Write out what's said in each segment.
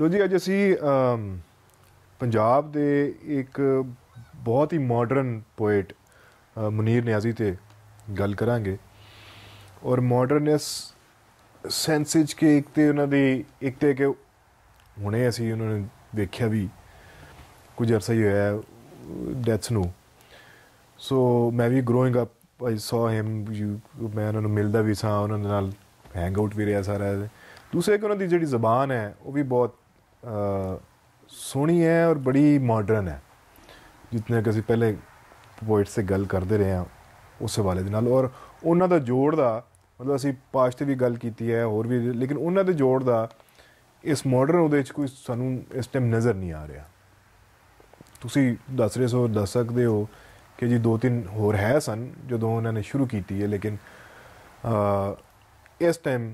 ਲੋ ਜੀ ਅੱਜ ਅਸੀਂ ਪੰਜਾਬ ਦੇ ਇੱਕ ਬਹੁਤ ਹੀ ਮਾਡਰਨ ਪੋਇਟ ਮਨੀਰ ਨਿਆਜ਼ੀ ਤੇ ਗੱਲ ਕਰਾਂਗੇ ਔਰ ਮਾਡਰਨਿਸ ਸੈਂਸਿਜ ਕੇ ਇੱਕ ਤੇ ਉਹਨਾਂ ਦੀ ਇੱਕ ਤੇ ਕਿ ਹੁਣੇ ਅਸੀਂ ਉਹਨਾਂ ਨੇ ਦੇਖਿਆ ਵੀ ਕੁਝ ਅਰਸਾ ਹੀ ਹੋਇਆ ਡੈਥਸ ਨੂੰ ਸੋ ਮੈਂ ਵੀ growing up I saw him you ਮੈਂ ਉਹਨਾਂ ਨੂੰ ਮਿਲਦਾ ਵੀ ਸਾਂ ਉਹਨਾਂ ਦੇ ਨਾਲ ਹੈਂਗ ਆਊਟ ਵੀ ਰਿਹਾ ਸਾਰਾ ਦੂਸਰੇ ਕਿ ਉਹਨਾਂ ਦੀ ਜਿਹੜੀ ਜ਼ਬਾਨ ਹੈ ਉਹ ਵੀ ਬਹੁਤ ਸੋਹਣੀ ਹੈ ਔਰ ਬੜੀ ਮਾਡਰਨ ਹੈ ਜਿੰਨੇ ਕਿ ਅਸੀਂ ਪਹਿਲੇ ਪੋਇਟਸ ਸੇ ਗੱਲ ਕਰਦੇ ਰਹੇ ਹਾਂ ਉਸ ਹਵਾਲੇ ਦੇ ਨਾਲ ਔਰ ਉਹਨਾਂ ਦਾ ਜੋੜ ਦਾ ਮਤਲਬ ਅਸੀਂ ਪਾਸਟ ਵੀ ਗੱਲ ਕੀਤੀ ਹੈ ਹੋਰ ਵੀ ਲੇਕਿਨ ਉਹਨਾਂ ਦੇ ਜੋੜ ਦਾ ਇਸ ਮਾਡਰਨ ਉਹਦੇ ਵਿੱਚ ਕੋਈ ਸਾਨੂੰ ਇਸ ਟਾਈਮ ਨਜ਼ਰ ਨਹੀਂ ਆ ਰਿਹਾ ਤੁਸੀਂ ਦੱਸ ਰਹੇ ਸੋ ਦੱਸ ਸਕਦੇ ਹੋ ਕਿ ਜੀ ਦੋ ਤਿੰਨ ਹੋਰ ਹੈ ਸਨ ਜਦੋਂ ਉਹਨਾਂ ਨੇ ਸ਼ੁਰੂ ਕੀਤੀ ਹੈ ਲੇਕਿਨ ਇਸ ਟਾਈਮ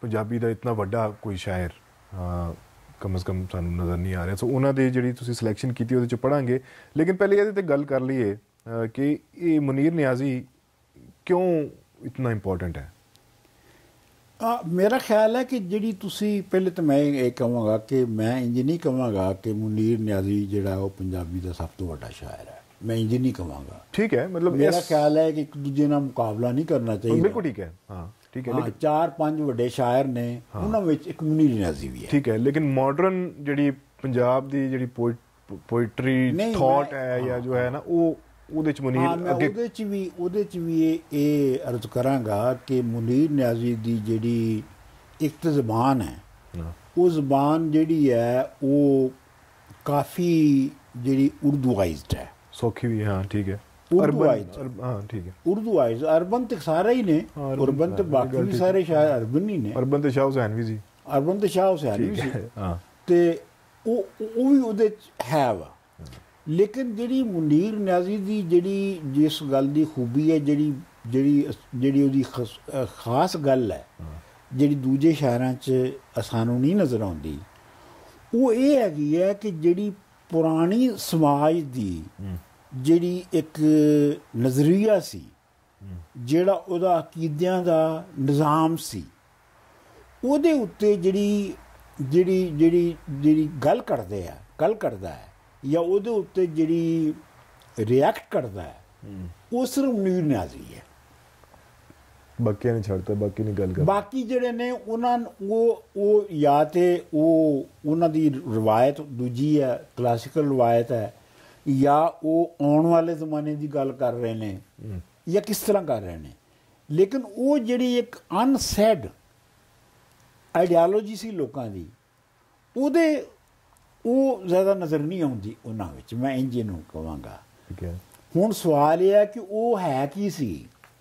ਪੰਜਾਬੀ ਦਾ ਇਤਨਾ ਵੱਡਾ ਕੋਈ ਸ਼ਾਇਰ ਕਮ ਸੇ ਕਮ ਸਾਨੂੰ ਨਜ਼ਰ ਨਹੀਂ ਆ ਰਿਹਾ ਸੋ ਉਹਨਾਂ ਦੇ ਜਿਹੜੀ ਤੁਸੀਂ ਸਿਲੈਕਸ਼ਨ ਕੀਤੀ ਉਹਦੇ ਚ ਪੜਾਂਗੇ ਲੇਕਿਨ ਪਹਿਲੇ ਇਹਦੇ ਤੇ ਗੱਲ ਕਰ ਲਈਏ ਕਿ ਇਹ ਮਨੀਰ ਨਿਆਜ਼ੀ ਕਿਉਂ ਇਤਨਾ ਇੰਪੋਰਟੈਂਟ ਹੈ ਆ ਮੇਰਾ ਖਿਆਲ ਹੈ ਕਿ ਜਿਹੜੀ ਤੁਸੀਂ ਪਹਿਲੇ ਤਾਂ ਮੈਂ ਇਹ ਕਹਾਂਗਾ ਕਿ ਮੈਂ ਇੰਜ ਨਹੀਂ ਕਹਾਂਗਾ ਕਿ ਮਨੀਰ ਨਿਆਜ਼ੀ ਜਿਹੜਾ ਉਹ ਪੰਜਾਬੀ ਦਾ ਸਭ ਤੋਂ ਵੱਡਾ ਸ਼ਾਇਰ ਹੈ ਮੈਂ ਇੰਜ ਨਹੀਂ ਕਹਾਂਗਾ ਠੀਕ ਹੈ ਮਤਲਬ ਮੇਰਾ ਖਿਆਲ ਹੈ ਕਿ ਇੱਕ ਦੂਜੇ ਨਾਲ ਮੁਕਾਬਲਾ ਨਹੀਂ ਕਰਨਾ ਚਾਹੀਦਾ ਬਿਲਕੁਲ ਠੀਕ ਹੈ ਹਾਂ ਠੀਕ ਹੈ ਲੇਕਿਨ ਚਾਰ ਪੰਜ ਵੱਡੇ ਸ਼ਾਇਰ ਨੇ ਉਹਨਾਂ ਵਿੱਚ ਇੱਕ ਮੁਨੀਰ ਨਿਆਜ਼ੀ ਵੀ ਹੈ ਠੀਕ ਹੈ ਲੇਕਿਨ ਮਾਡਰਨ ਜਿਹੜੀ ਪੰਜਾਬ ਦੀ ਜਿਹੜੀ ਪੋਇਟਰੀ ਥਾਟ ਹੈ ਜਾਂ ਜੋ ਹੈ ਨਾ ਉਹ ਉਹਦੇ ਚ ਮੁਨੀਰ ਅੱਗੇ ਉਹਦੇ ਚ ਵੀ ਉਹਦੇ ਚ ਵੀ ਇਹ ਇਹ ਅਰਜ਼ ਕਰਾਂਗਾ ਕਿ ਮੁਨੀਰ ਨਿਆਜ਼ੀ ਦੀ ਜਿਹੜੀ ਇੱਕ ਜ਼ਬਾਨ ਹੈ ਉਹ ਜ਼ਬਾਨ ਜਿਹੜੀ ਹੈ ਉਹ ਕਾਫੀ ਜਿਹੜੀ ਉਰਦੂਆਈਜ਼ਡ ਹੈ ਸੋਖੀ ਵੀ ਹਾਂ ਠੀਕ ਹੈ ਉਰਦੂ ਹਾਂ ਠੀਕ ਹੈ ਉਰਦੂ ਆਇਜ਼ ਅਰਬਨ ਤੇ ਸਾਰੇ ਹੀ ਨੇ ਅਰਬਨ ਤੇ ਬਾਕੀ ਵੀ ਸਾਰੇ ਸ਼ਾਇਰ ਅਰਬਨ ਹੀ ਨੇ ਅਰਬਨ ਤੇ ਸ਼ਾਹ ਹੁਸੈਨ ਵੀ ਸੀ ਅਰਬਨ ਤੇ ਸ਼ਾਹ ਹੁਸੈਨ ਵੀ ਸੀ ਹਾਂ ਤੇ ਉਹ ਉਹ ਵੀ ਉਹਦੇ ਚ ਹੈ ਵਾ ਲੇਕਿਨ ਜਿਹੜੀ ਮੁਨੀਰ ਨਿਆਜ਼ੀ ਦੀ ਜਿਹੜੀ ਜਿਸ ਗੱਲ ਦੀ ਖੂਬੀ ਹੈ ਜਿਹੜੀ ਜਿਹੜੀ ਜਿਹੜੀ ਉਹਦੀ ਖਾਸ ਗੱਲ ਹੈ ਜਿਹੜੀ ਦੂਜੇ ਸ਼ਾਇਰਾਂ 'ਚ ਸਾਨੂੰ ਨਹੀਂ ਨਜ਼ਰ ਆਉਂਦੀ ਉਹ ਇਹ ਹੈਗੀ ਹੈ ਕਿ ਜਿਹੜੀ ਪੁਰਾਣੀ ਸਮਾਜ ਦੀ ਜਿਹੜੀ ਇੱਕ ਨਜ਼ਰੀਆ ਸੀ ਜਿਹੜਾ ਉਹਦਾ ਅਕੀਦਿਆਂ ਦਾ ਨਿਜ਼ਾਮ ਸੀ ਉਹਦੇ ਉੱਤੇ ਜਿਹੜੀ ਜਿਹੜੀ ਜਿਹੜੀ ਜਿਹੜੀ ਗੱਲ ਕਰਦੇ ਆ ਗੱਲ ਕਰਦਾ ਹੈ ਜਾਂ ਉਹਦੇ ਉੱਤੇ ਜਿਹੜੀ ਰਿਐਕਟ ਕਰਦਾ ਹੈ ਉਹ ਸਿਰਫ ਨੂਰ ਨਾਜ਼ਰੀ ਹੈ ਬਾਕੀ ਨਹੀਂ ਛੱਡਦਾ ਬਾਕੀ ਨਹੀਂ ਗੱਲ ਕਰ ਬਾਕੀ ਜਿਹੜੇ ਨੇ ਉਹਨਾਂ ਉਹ ਉਹ ਯਾਤੇ ਤੇ ਉਹ ਉਹਨਾਂ ਦੀ ਰਵਾਇਤ ਦੂਜੀ ਹੈ ਕਲਾਸਿਕਲ ਰਵਾਇਤ ਹੈ ਜਾਂ ਉਹ ਆਉਣ ਵਾਲੇ ਜ਼ਮਾਨੇ ਦੀ ਗੱਲ ਕਰ ਰਹੇ ਨੇ ਜਾਂ ਕਿਸ ਤਰ੍ਹਾਂ ਕਰ ਰਹੇ ਨੇ ਲੇਕਿਨ ਉਹ ਜਿਹੜੀ ਇੱਕ ਅਨਸੈਡ ਆਈਡੀਆਲੋਜੀ ਸੀ ਲੋਕਾਂ ਦੀ ਉਹਦੇ ਉਹ ਜ਼ਿਆਦਾ ਨਜ਼ਰ ਨਹੀਂ ਆਉਂਦੀ ਉਹਨਾਂ ਵਿੱਚ ਮੈਂ ਇੰਜ ਨੂੰ ਕਵਾਂਗਾ ਠੀਕ ਹੈ ਹੁਣ ਸਵਾਲ ਇਹ ਹੈ ਕਿ ਉਹ ਹੈ ਕੀ ਸੀ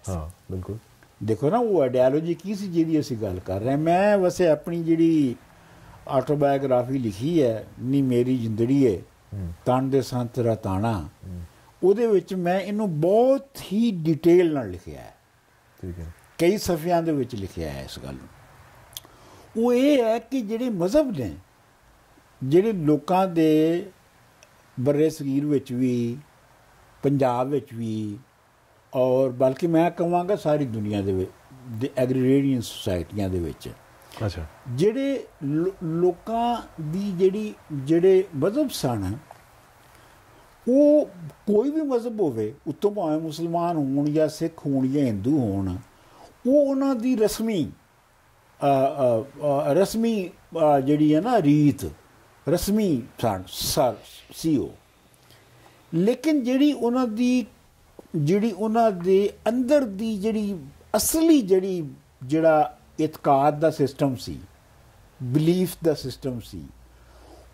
ਹਾਂ ਬਿਲਕੁਲ ਦੇਖੋ ਨਾ ਉਹ ਆਈਡੀਆਲੋਜੀ ਕੀ ਸੀ ਜਿਹਦੀ ਅਸੀਂ ਗੱਲ ਕਰ ਰਹੇ ਮੈਂ ਵਸੇ ਆਪਣੀ ਜਿਹੜੀ ਆਟੋਬਾਇਓਗ੍ਰਾਫੀ ਲਿਖੀ ਹੈ ਨਹੀਂ ਮੇਰੀ ਜ਼ਿੰਦੜੀ ਹੈ ਤਣ ਦੇ ਸੰਤ ਰਤਾਣਾ ਉਹਦੇ ਵਿੱਚ ਮੈਂ ਇਹਨੂੰ ਬਹੁਤ ਹੀ ਡਿਟੇਲ ਨਾਲ ਲਿਖਿਆ ਹੈ ਠੀਕ ਹੈ ਕਈ ਸਫ਼ਿਆਂ ਦੇ ਵਿੱਚ ਲਿਖਿਆ ਹੈ ਇਸ ਗੱਲ ਨੂੰ ਉਹ ਇਹ ਹੈ ਕਿ ਜਿਹੜੇ ਮਜ਼ਹਬ ਨੇ ਜਿਹੜੇ ਲੋਕਾਂ ਦੇ ਬਰੇ ਸਗੀਰ ਵਿੱਚ ਵੀ ਪੰਜਾਬ ਵਿੱਚ ਵੀ ਔਰ ਬਲਕਿ ਮੈਂ ਕਹਾਂਗਾ ਸਾਰੀ ਦੁਨੀਆ ਦੇ ਵਿੱਚ ਐਗਰੀਗੇਰੀਅਨ ਸੁਸਾਇਟੀਆਂ ਦੇ ਵਿੱਚ ਅੱਛਾ ਜਿਹੜੇ ਲੋਕਾਂ ਦੀ ਜਿਹੜੀ ਜਿਹੜੇ ਮਜ਼ਹਬ ਸਨ ਉਹ ਕੋਈ ਵੀ ਮਜ਼ਹਬ ਹੋਵੇ ਉਤੋਂ ਭਾਵੇਂ ਮੁਸਲਮਾਨ ਹੋਣ ਜਾਂ ਸਿੱਖ ਹੋਣ ਜਾਂ ਹਿੰਦੂ ਹੋਣ ਉਹ ਉਹਨਾਂ ਦੀ ਰਸਮੀ ਰਸਮੀ ਜਿਹੜੀ ਹੈ ਨਾ ਰੀਤ ਰਸਮੀ ਸਰ ਸੀਓ ਲੇਕਿਨ ਜਿਹੜੀ ਉਹਨਾਂ ਦੀ ਜਿਹੜੀ ਉਹਨਾਂ ਦੇ ਅੰਦਰ ਦੀ ਜਿਹੜੀ ਅਸਲੀ ਜਿਹੜੀ ਜਿਹੜਾ ਇਤਕਾਦ ਦਾ ਸਿਸਟਮ ਸੀ ਬਲੀਫ ਦਾ ਸਿਸਟਮ ਸੀ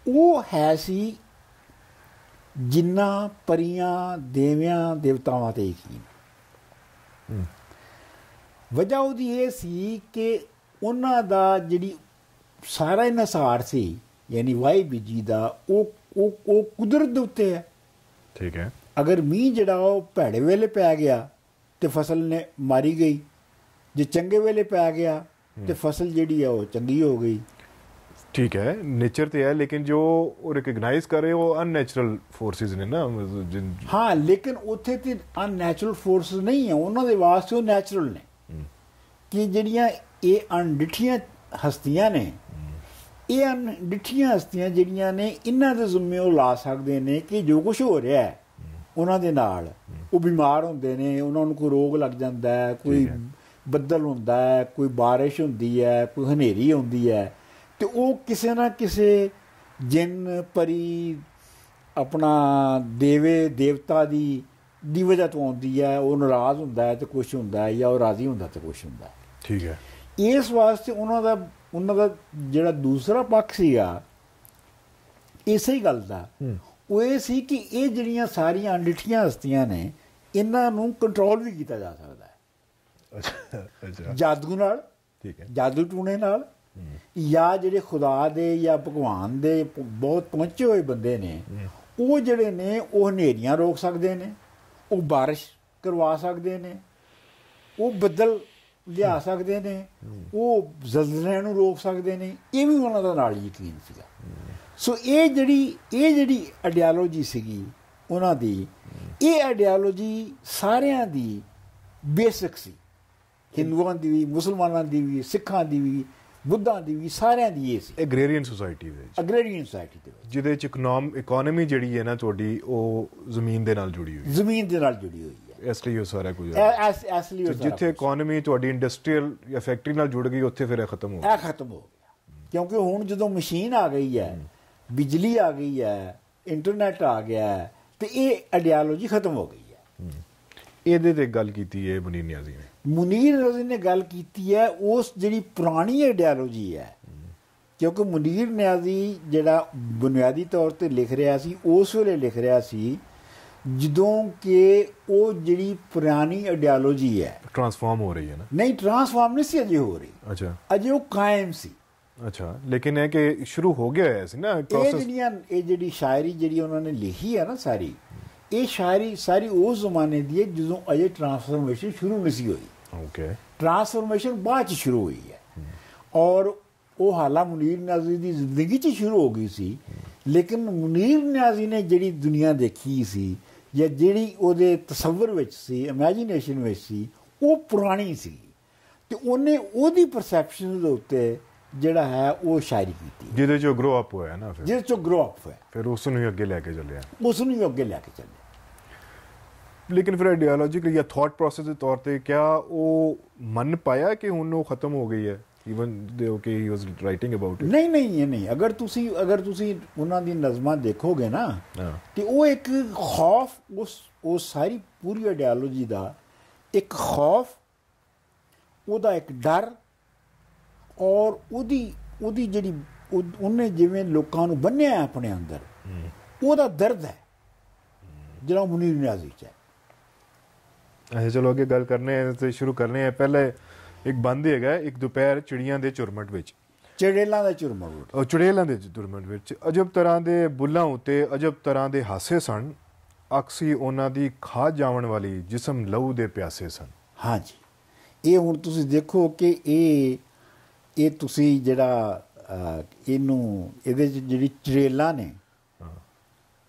ਉਹ ਹੈ ਸੀ ਜਿੰਨਾ ਪਰੀਆਂ ਦੇਵਿਆਂ ਦੇਵਤਾਵਾਂ ਤੇ ਯਕੀਨ ਵਜ੍ਹਾ ਉਹਦੀ ਇਹ ਸੀ ਕਿ ਉਹਨਾਂ ਦਾ ਜਿਹੜੀ ਸਾਰਾ ਹੀ ਨਸਾਰ ਸੀ ਯਾਨੀ ਵਾਹਿਗੁਰੂ ਦਾ ਉਹ ਉਹ ਉਹ ਕੁਦਰਤ ਦੇ ਉੱਤੇ ਹੈ ਠੀਕ ਹੈ ਅਗਰ ਮੀਂਹ ਜਿਹੜਾ ਉਹ ਭੈੜੇ ਵੇਲੇ ਪੈ ਗਿਆ ਤੇ ਫਸਲ ਨੇ ਮਾਰੀ ਗਈ ਜੇ ਚੰਗੇ ਵੇਲੇ ਪੈ ਗਿਆ ਤੇ ਫਸਲ ਜਿਹੜੀ ਆ ਉਹ ਚੰਗੀ ਹੋ ਗਈ ਠੀਕ ਹੈ ਨੇਚਰ ਤੇ ਹੈ ਲੇਕਿਨ ਜੋ ਉਹ ਰਿਕਗਨਾਈਜ਼ ਕਰ ਰਹੇ ਉਹ ਅਨਨੇਚਰਲ ਫੋਰਸਸ ਨੇ ਨਾ ਹਾਂ ਲੇਕਿਨ ਉੱਥੇ ਤੇ ਅਨਨੇਚਰਲ ਫੋਰਸਸ ਨਹੀਂ ਹੈ ਉਹਨਾਂ ਦੇ ਵਾਸਤੇ ਉਹ ਨੇਚਰਲ ਨੇ ਕਿ ਜਿਹੜੀਆਂ ਇਹ ਅਨਡਿਠੀਆਂ ਹਸਤੀਆਂ ਨੇ ਇਹ ਅਨਡਿਠੀਆਂ ਹਸਤੀਆਂ ਜਿਹੜੀਆਂ ਨੇ ਇਹਨਾਂ ਦੇ ਜ਼ਿੰਮੇ ਉਹ ਲਾ ਸਕਦੇ ਨੇ ਕਿ ਜੋ ਕੁਝ ਹੋ ਰਿਹਾ ਹੈ ਉਹਨਾਂ ਦੇ ਨਾਲ ਉਹ ਬਿਮਾਰ ਹੁੰਦੇ ਨੇ ਉਹਨਾਂ ਨੂੰ ਕੋਈ ਰੋਗ ਲੱਗ ਜਾਂਦਾ ਹੈ ਕੋਈ ਬੱਦਲ ਹੁੰਦਾ ਹੈ ਕੋਈ بارش ਹੁੰਦੀ ਹੈ ਕੋਈ ਹਨੇਰੀ ਹੁੰਦੀ ਹੈ ਤੇ ਉਹ ਕਿਸੇ ਨਾ ਕਿਸੇ ਜਿੰਨ ਪਰੀ ਆਪਣਾ ਦੇਵੇ ਦੇਵਤਾ ਦੀ ਦੀ ਵਜ੍ਹਾ ਤੋਂ ਆਉਂਦੀ ਹੈ ਉਹ ਨਾਰਾਜ਼ ਹੁੰਦਾ ਹੈ ਤੇ ਕੁਝ ਹੁੰਦਾ ਹੈ ਜਾਂ ਉਹ ਰਾਜ਼ੀ ਹੁੰਦਾ ਤੇ ਕੁਝ ਹੁੰਦਾ ਹੈ ਠੀਕ ਹੈ ਇਸ ਵਾਸਤੇ ਉਹਨਾਂ ਦਾ ਉਹਨਾਂ ਦਾ ਜਿਹੜਾ ਦੂਸਰਾ ਪੱਖ ਸੀਗਾ ਇਸੇ ਹੀ ਗੱਲ ਦਾ ਉਹ ਇਹ ਸੀ ਕਿ ਇਹ ਜਿਹੜੀਆਂ ਸਾਰੀਆਂ ਅੰਡਠੀਆਂ ਹਸਤੀਆਂ ਨੇ ਇਹਨਾਂ ਨੂੰ ਕੰਟਰੋਲ ਵੀ ਕੀਤਾ ਜਾ ਸਕਦਾ ਅੱਛਾ ਜਾਦੂ ਨਾਲ ਠੀਕ ਹੈ ਜਾਦੂ ਟੂਣੇ ਨਾਲ ਜਾਂ ਜਿਹੜੇ ਖੁਦਾ ਦੇ ਜਾਂ ਭਗਵਾਨ ਦੇ ਬਹੁਤ ਪਹੁੰਚੇ ਹੋਏ ਬੰਦੇ ਨੇ ਉਹ ਜਿਹੜੇ ਨੇ ਉਹ ਹਨੇਰੀਆਂ ਰੋਕ ਸਕਦੇ ਨੇ ਉਹ بارش ਕਰਵਾ ਸਕਦੇ ਨੇ ਉਹ ਬੱਦਲ ਲਿਆ ਸਕਦੇ ਨੇ ਉਹ ਜ਼ਲਜ਼ਲਿਆਂ ਨੂੰ ਰੋਕ ਸਕਦੇ ਨੇ ਇਹ ਵੀ ਉਹਨਾਂ ਦਾ ਨਾਲ ਯਕੀਨ ਸੀਗਾ ਸੋ ਇਹ ਜਿਹੜੀ ਇਹ ਜਿਹੜੀ ਆਈਡੀਆਲੋਜੀ ਸੀਗੀ ਉਹਨਾਂ ਦੀ ਇਹ ਆਈਡੀਆਲੋਜੀ ਸਾਰਿਆਂ ਦੀ ਬੇਸਿਕ ਸੀ ਹਿੰਦੂਆਂ ਦੀ ਵੀ ਮੁਸਲਮਾਨਾਂ ਦੀ ਵੀ ਸਿੱਖਾਂ ਦੀ ਵੀ ਬੁੱਧਾਂ ਦੀ ਵੀ ਸਾਰਿਆਂ ਦੀ ਇਹ ਸੀ ਐਗਰੇਰੀਅਨ ਸੁਸਾਇਟੀ ਦੇ ਵਿੱਚ ਐਗਰੇਰੀਅਨ ਸੁਸਾਇਟੀ ਦੇ ਵਿੱਚ ਜਿਹਦੇ ਚ ਇਕਨੋਮ ਇਕਨੋਮੀ ਜਿਹੜੀ ਹੈ ਨਾ ਤੁਹਾਡੀ ਉਹ ਜ਼ਮੀਨ ਦੇ ਨਾਲ ਜੁੜੀ ਹੋਈ ਹੈ ਜ਼ਮੀਨ ਦੇ ਨਾਲ ਜੁੜੀ ਹੋਈ ਹੈ ਇਸ ਲਈ ਉਹ ਸਾਰਾ ਕੁਝ ਐਸ ਐਸ ਲਈ ਉਹ ਜਿੱਥੇ ਇਕਨੋਮੀ ਤੁਹਾਡੀ ਇੰਡਸਟਰੀਅਲ ਜਾਂ ਫੈਕਟਰੀ ਨਾਲ ਜੁੜ ਗਈ ਉੱਥੇ ਫਿਰ ਇਹ ਖਤਮ ਹੋ ਗਿਆ ਇਹ ਖਤਮ ਹੋ ਗਿਆ ਕਿਉਂਕਿ ਹੁਣ ਜਦੋਂ ਮਸ਼ੀਨ ਆ ਗਈ ਹੈ ਬਿਜਲੀ ਆ ਗਈ ਹੈ ਇੰਟਰਨੈਟ ਆ ਗਿਆ ਹੈ ਤੇ ਇਹ ਆਈਡੀਆਲੋਜੀ ਖਤਮ ਹੋ ਗਈ ਹੈ ਇਹਦੇ ਤੇ ਗੱਲ ਕੀਤੀ ਹੈ ਬਨੀਨੀਆਂ ਜੀ ਨੇ ਮੁਨੀਰ ਰਜ਼ੀ ਨੇ ਗੱਲ ਕੀਤੀ ਹੈ ਉਸ ਜਿਹੜੀ ਪੁਰਾਣੀ ਆਈਡੀਆਲੋਜੀ ਹੈ ਕਿਉਂਕਿ ਮੁਨੀਰ ਨਿਆਜ਼ੀ ਜਿਹੜਾ ਬੁਨਿਆਦੀ ਤੌਰ ਤੇ ਲਿਖ ਰਿਹਾ ਸੀ ਉਸ ਵੇਲੇ ਲਿਖ ਰਿਹਾ ਸੀ ਜਦੋਂ ਕਿ ਉਹ ਜਿਹੜੀ ਪੁਰਾਣੀ ਆਈਡੀਆਲੋਜੀ ਹੈ ਟਰਾਂਸਫਾਰਮ ਹੋ ਰਹੀ ਹੈ ਨਾ ਨਹੀਂ ਟਰਾਂਸਫਾਰਮ ਨਹੀਂ ਸੀ ਅਜੇ ਹੋ ਰਹੀ ਅੱਛਾ ਅਜੇ ਉਹ ਕਾਇਮ ਸੀ ਅੱਛਾ ਲੇਕਿਨ ਇਹ ਕਿ ਸ਼ੁਰੂ ਹੋ ਗਿਆ ਹੈ ਸੀ ਨਾ ਪ੍ਰੋਸੈਸ ਇਹ ਜਿਹੜੀ ਸ਼ਾਇਰੀ ਜਿਹੜੀ ਉਹਨਾਂ ਨੇ ਲਿਖੀ ਹੈ ਨਾ ਸਾਰੀ ਇਹ ਸ਼ਾਇਰੀ ਸਾਰੀ ਉਸ ਜ਼ਮਾਨੇ ਦੀ ਹੈ ਜਦੋਂ ਅਜੇ ਟਰਾਂਸਫਰਮੇਸ਼ਨ ਸ਼ੁਰੂ ਨਹੀਂ ਸੀ ਹੋਈ ਓਕੇ ਟਰਾਂਸਫਰਮੇਸ਼ਨ ਬਾਅਦ ਚ ਸ਼ੁਰੂ ਹੋਈ ਹੈ ਔਰ ਉਹ ਹਾਲਾ ਮੁਨੀਰ ਨਿਆਜ਼ੀ ਦੀ ਜ਼ਿੰਦਗੀ ਚ ਸ਼ੁਰੂ ਹੋ ਗਈ ਸੀ ਲੇਕਿਨ ਮੁਨੀਰ ਨਿਆਜ਼ੀ ਨੇ ਜਿਹੜੀ ਦੁਨੀਆ ਦੇਖੀ ਸੀ ਜਾਂ ਜਿਹੜੀ ਉਹਦੇ ਤਸੱਵਰ ਵਿੱਚ ਸੀ ਇਮੇਜਿਨੇਸ਼ਨ ਵਿੱਚ ਸੀ ਉਹ ਪੁਰਾਣੀ ਸੀ ਤੇ ਉਹਨੇ ਉਹਦੀ ਪਰਸੈਪਸ਼ਨ ਦੇ ਉੱਤੇ ਜਿਹੜਾ ਹੈ ਉਹ ਸ਼ਾਇਰੀ ਕੀਤੀ ਜਿਹਦੇ ਚੋਂ ਗਰੋ ਅਪ ਹੋਇਆ ਨਾ ਫਿਰ ਜਿਹਦੇ ਚੋਂ ਗਰੋ ਅਪ ਹੋਇਆ ਫਿਰ ਉਸ ਨੂੰ ਹੀ ਅੱਗੇ ਲੈ ਕੇ ਚੱਲਿਆ ਉਸ ਨੂੰ ਹੀ ਅੱਗੇ ਲੈ ਕੇ ਚੱਲਿਆ ਲੇਕਿਨ ਫਿਰ ਆਈਡੀਓਲੋਜੀਕਲੀ ਜਾਂ ਥਾਟ ਪ੍ਰੋਸੈਸ ਦੇ ਤੌਰ ਤੇ ਕਿਆ ਉਹ ਮੰਨ ਪਾਇਆ ਕਿ ਹੁਣ ਉਹ ਖਤਮ ਹੋ ਗਈ ਹੈ ਇਵਨ ਦੇ okay he was writing about it ਨਹੀਂ ਨਹੀਂ ਇਹ ਨਹੀਂ ਅਗਰ ਤੁਸੀਂ ਅਗਰ ਤੁਸੀਂ ਉਹਨਾਂ ਦੀ ਨਜ਼ਮਾਂ ਦੇਖੋਗੇ ਨਾ ਤੇ ਉਹ ਇੱਕ ਖੌਫ ਉਸ ਉਹ ਸਾਰੀ ਪੂਰੀ ਆਈਡੀਓਲੋਜੀ ਦਾ ਇੱਕ ਖੌਫ ਉਹਦਾ ਇੱਕ ਡਰ ਔਰ ਉਹਦੀ ਉਹਦੀ ਜਿਹੜੀ ਉਹਨੇ ਜਿਵੇਂ ਲੋਕਾਂ ਨੂੰ ਬੰਨਿਆ ਆਪਣੇ ਅੰਦਰ ਉਹਦਾ ਦਰਦ ਹੈ ਜਿਹੜਾ ਮੁਨੀਰ ਨਿਆਜ਼ੀ ਚ ਹੈ ਅੱਛਾ ਚਲੋ ਅੱਗੇ ਗੱਲ ਕਰਨੇ ਹੈ ਤੇ ਸ਼ੁਰੂ ਕਰਨੇ ਹੈ ਪਹਿਲੇ ਇੱਕ ਬੰਦ ਹੈਗਾ ਇੱਕ ਦੁਪਹਿਰ ਚਿੜੀਆਂ ਦੇ ਚੁਰਮਟ ਵਿੱਚ ਚੜੇਲਾਂ ਦੇ ਚੁਰਮਟ ਉਹ ਚੜੇਲਾਂ ਦੇ ਚੁਰਮਟ ਵਿੱਚ ਅਜਬ ਤਰ੍ਹਾਂ ਦੇ ਬੁੱਲਾਂ ਉਤੇ ਅਜਬ ਤਰ੍ਹਾਂ ਦੇ ਹਾਸੇ ਸਨ ਅਕਸੀ ਉਹਨਾਂ ਦੀ ਖਾ ਜਾਵਣ ਵਾਲੀ ਜਿਸਮ ਲਹੂ ਦੇ ਪਿਆਸੇ ਸਨ ਹਾਂਜੀ ਇਹ ਹੁਣ ਤੁਸੀਂ ਦੇਖੋ ਕਿ ਇਹ ਇਹ ਤੁਸੀਂ ਜਿਹੜਾ ਇਹਨੂੰ ਇਹਦੇ ਜਿਹੜੀ ਚੜੇਲਾਂ ਨੇ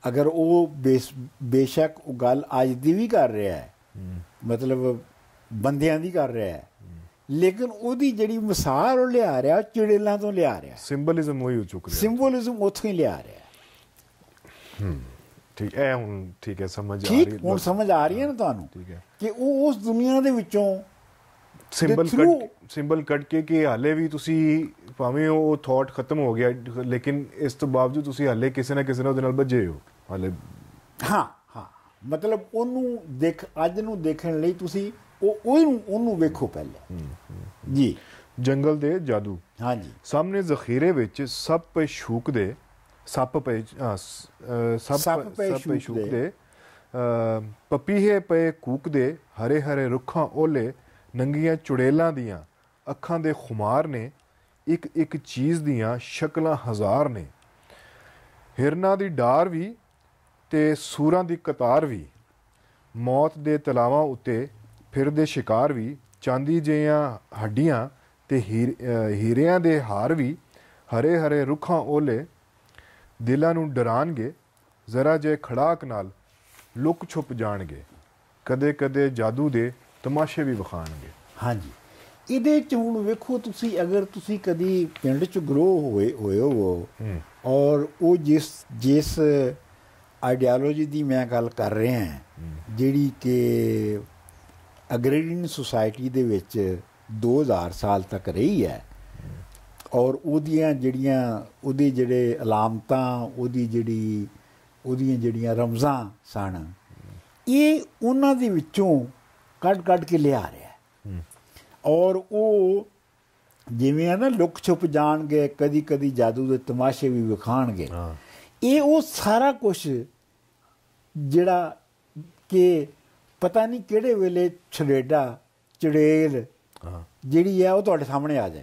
ਅਗਰ ਉਹ ਬੇਸ਼ੱਕ ਉਹ ਗੱਲ ਅੱਜ ਦੀ ਵੀ ਕਰ ਰਿਹਾ ਹੈ ਮਤਲਬ ਬੰਦਿਆਂ ਦੀ ਕਰ ਰਿਹਾ ਹੈ ਲੇਕਿਨ ਉਹਦੀ ਜਿਹੜੀ ਮਿਸਾਲ ਉਹ ਲਿਆ ਰਿਹਾ ਚਿੜੇਲਾਂ ਤੋਂ ਲਿਆ ਰਿਹਾ ਸਿੰਬਲਿਜ਼ਮ ਹੋਈ ਹੋ ਚੁੱਕ ਰਿਹਾ ਸਿੰਬਲਿਜ਼ਮ ਉੱਥੋਂ ਹੀ ਲਿਆ ਰਿਹਾ ਠੀਕ ਹੈ ਹੁਣ ਠੀਕ ਹੈ ਸਮਝ ਆ ਰਹੀ ਹੈ ਹੁਣ ਸਮਝ ਆ ਰਹੀ ਹੈ ਨਾ ਤੁਹਾਨੂੰ ਠੀਕ ਹੈ ਕਿ ਉਹ ਉਸ ਦੁਨੀਆ ਦੇ ਵਿੱਚੋਂ ਸਿੰਬਲ ਕੱਟ ਸਿੰਬਲ ਕੱਟ ਕੇ ਕਿ ਹਲੇ ਵੀ ਤੁਸੀਂ ਭਾਵੇਂ ਉਹ ਥਾਟ ਖਤਮ ਹੋ ਗਿਆ ਲੇਕਿਨ ਇਸ ਤੋਂ ਬਾਵਜੂਦ ਤੁਸੀਂ ਹਲੇ ਕਿਸੇ ਨਾ ਕਿਸੇ ਨਾਲ ਬੱਜੇ ਹੋ ਹਲੇ ਹਾਂ ਮਤਲਬ ਉਹਨੂੰ ਦੇਖ ਅੱਜ ਨੂੰ ਦੇਖਣ ਲਈ ਤੁਸੀਂ ਉਹ ਉਹਨੂੰ ਉਹਨੂੰ ਵੇਖੋ ਪਹਿਲਾਂ ਜੀ ਜੰਗਲ ਦੇ ਜਾਦੂ ਹਾਂਜੀ ਸਾਹਮਣੇ ਜ਼ਖੀਰੇ ਵਿੱਚ ਸੱਪ ਸ਼ੂਕ ਦੇ ਸੱਪ ਪੇ ਸੱਪ ਪੇ ਸ਼ੂਕ ਦੇ ਪਪੀਹੇ ਪੇ ਕੂਕ ਦੇ ਹਰੇ ਹਰੇ ਰੁੱਖਾਂ ਓਲੇ ਨੰਗੀਆਂ ਚੁੜੇਲਾਂ ਦੀਆਂ ਅੱਖਾਂ ਦੇ ਖੁਮਾਰ ਨੇ ਇੱਕ ਇੱਕ ਚੀਜ਼ ਦੀਆਂ ਸ਼ਕਲਾਂ ਹਜ਼ਾਰ ਨੇ ਹਿਰਨਾ ਦੀ ਡਾਰ ਵੀ ਤੇ ਸੂਰਾਂ ਦੀ ਕਤਾਰ ਵੀ ਮੌਤ ਦੇ ਤਲਾਵਾਂ ਉੱਤੇ ਫਿਰਦੇ ਸ਼ਿਕਾਰ ਵੀ ਚਾਂਦੀ ਜਿਹੀਆਂ ਹੱਡੀਆਂ ਤੇ ਹੀਰਿਆਂ ਦੇ ਹਾਰ ਵੀ ਹਰੇ ਹਰੇ ਰੁੱਖਾਂ ਓਲੇ ਦਿਲਾਂ ਨੂੰ ਡਰਾਣਗੇ ਜ਼ਰਾ ਜੇ ਖੜਾਕ ਨਾਲ ਲੁਕ ਛੁਪ ਜਾਣਗੇ ਕਦੇ ਕਦੇ ਜਾਦੂ ਦੇ ਤਮਾਸ਼ੇ ਵੀ ਵਿਖਾਣਗੇ ਹਾਂਜੀ ਇਹਦੇ ਚ ਹੁਣ ਵੇਖੋ ਤੁਸੀਂ ਅਗਰ ਤੁਸੀਂ ਕਦੀ ਪਿੰਡ ਚ ਗਰੋ ਹੋਏ ਹੋਏ ਹੋ ਔਰ ਉਹ ਜਿਸ ਜਿਸ ਆਈਡੀਓਲੋਜੀ ਦੀ ਮੈਂ ਗੱਲ ਕਰ ਰਿਹਾ ਹਾਂ ਜਿਹੜੀ ਕਿ ਅਗਰੇਰੀਅਨ ਸੁਸਾਇਟੀ ਦੇ ਵਿੱਚ 2000 ਸਾਲ ਤੱਕ ਰਹੀ ਹੈ ਔਰ ਉਹਦੀਆਂ ਜਿਹੜੀਆਂ ਉਹਦੇ ਜਿਹੜੇ ਅਲਾਮਤਾਂ ਉਹਦੀ ਜਿਹੜੀ ਉਹਦੀਆਂ ਜਿਹੜੀਆਂ ਰਮਜ਼ਾਂ ਸਨ ਇਹ ਉਹਨਾਂ ਦੇ ਵਿੱਚੋਂ ਕੱਢ-ਕੱਢ ਕੇ ਲਿਆ ਰਿਹਾ ਔਰ ਉਹ ਜਿਵੇਂ ਆ ਨਾ ਲੁਕ ਛੁਪ ਜਾਣਗੇ ਕਦੀ ਕਦੀ ਜਾਦੂ ਦੇ ਤਮਾਸ਼ੇ ਵੀ ਵਿਖਾਣਗੇ ਹਾਂ ਇਹ ਉਹ ਸਾਰਾ ਕੁਝ ਜਿਹੜਾ ਕਿ ਪਤਾ ਨਹੀਂ ਕਿਹੜੇ ਵੇਲੇ ਛੜੇਡਾ ਚੜੇਲ ਜਿਹੜੀ ਹੈ ਉਹ ਤੁਹਾਡੇ ਸਾਹਮਣੇ ਆ ਜਾਏ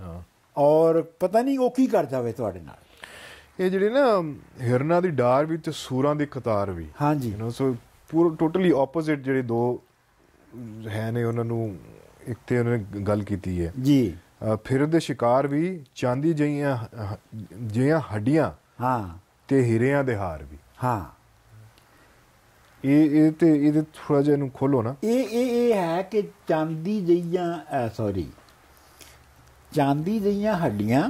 ਹਾਂ ਔਰ ਪਤਾ ਨਹੀਂ ਉਹ ਕੀ ਕਰ ਜਾਵੇ ਤੁਹਾਡੇ ਨਾਲ ਇਹ ਜਿਹੜੇ ਨਾ ਹਿਰਨਾ ਦੀ ਡਾਰ ਵੀ ਤੇ ਸੂਰਾਂ ਦੀ ਕਤਾਰ ਵੀ ਹਾਂਜੀ ਯੂ نو ਸੋ ਪੂਰਾ ਟੋਟਲੀ ਆਪੋਜ਼ਿਟ ਜਿਹੜੇ ਦੋ ਹੈ ਨੇ ਉਹਨਾਂ ਨੂੰ ਇੱਕ ਤੇ ਉਹਨਾਂ ਨੇ ਗੱਲ ਕੀਤੀ ਹੈ ਜੀ ਫਿਰ ਦੇ ਸ਼ਿਕਾਰ ਵੀ ਚਾਂਦੀ ਜਈਆਂ ਜਈਆਂ ਹੱਡੀਆਂ ਹਾਂ ਤੇ ਹੀਰਿਆਂ ਦੇ ਹਾਰ ਵੀ ਹਾਂ ਇਹ ਇਹ ਤੇ ਇਹਦੇ ਥੋੜਾ ਜਿਹਾ ਨੂੰ ਖੋਲੋ ਨਾ ਇਹ ਇਹ ਇਹ ਹੈ ਕਿ ਚਾਂਦੀ ਜਈਆਂ ਸੌਰੀ ਚਾਂਦੀ ਜਈਆਂ ਹੱਡੀਆਂ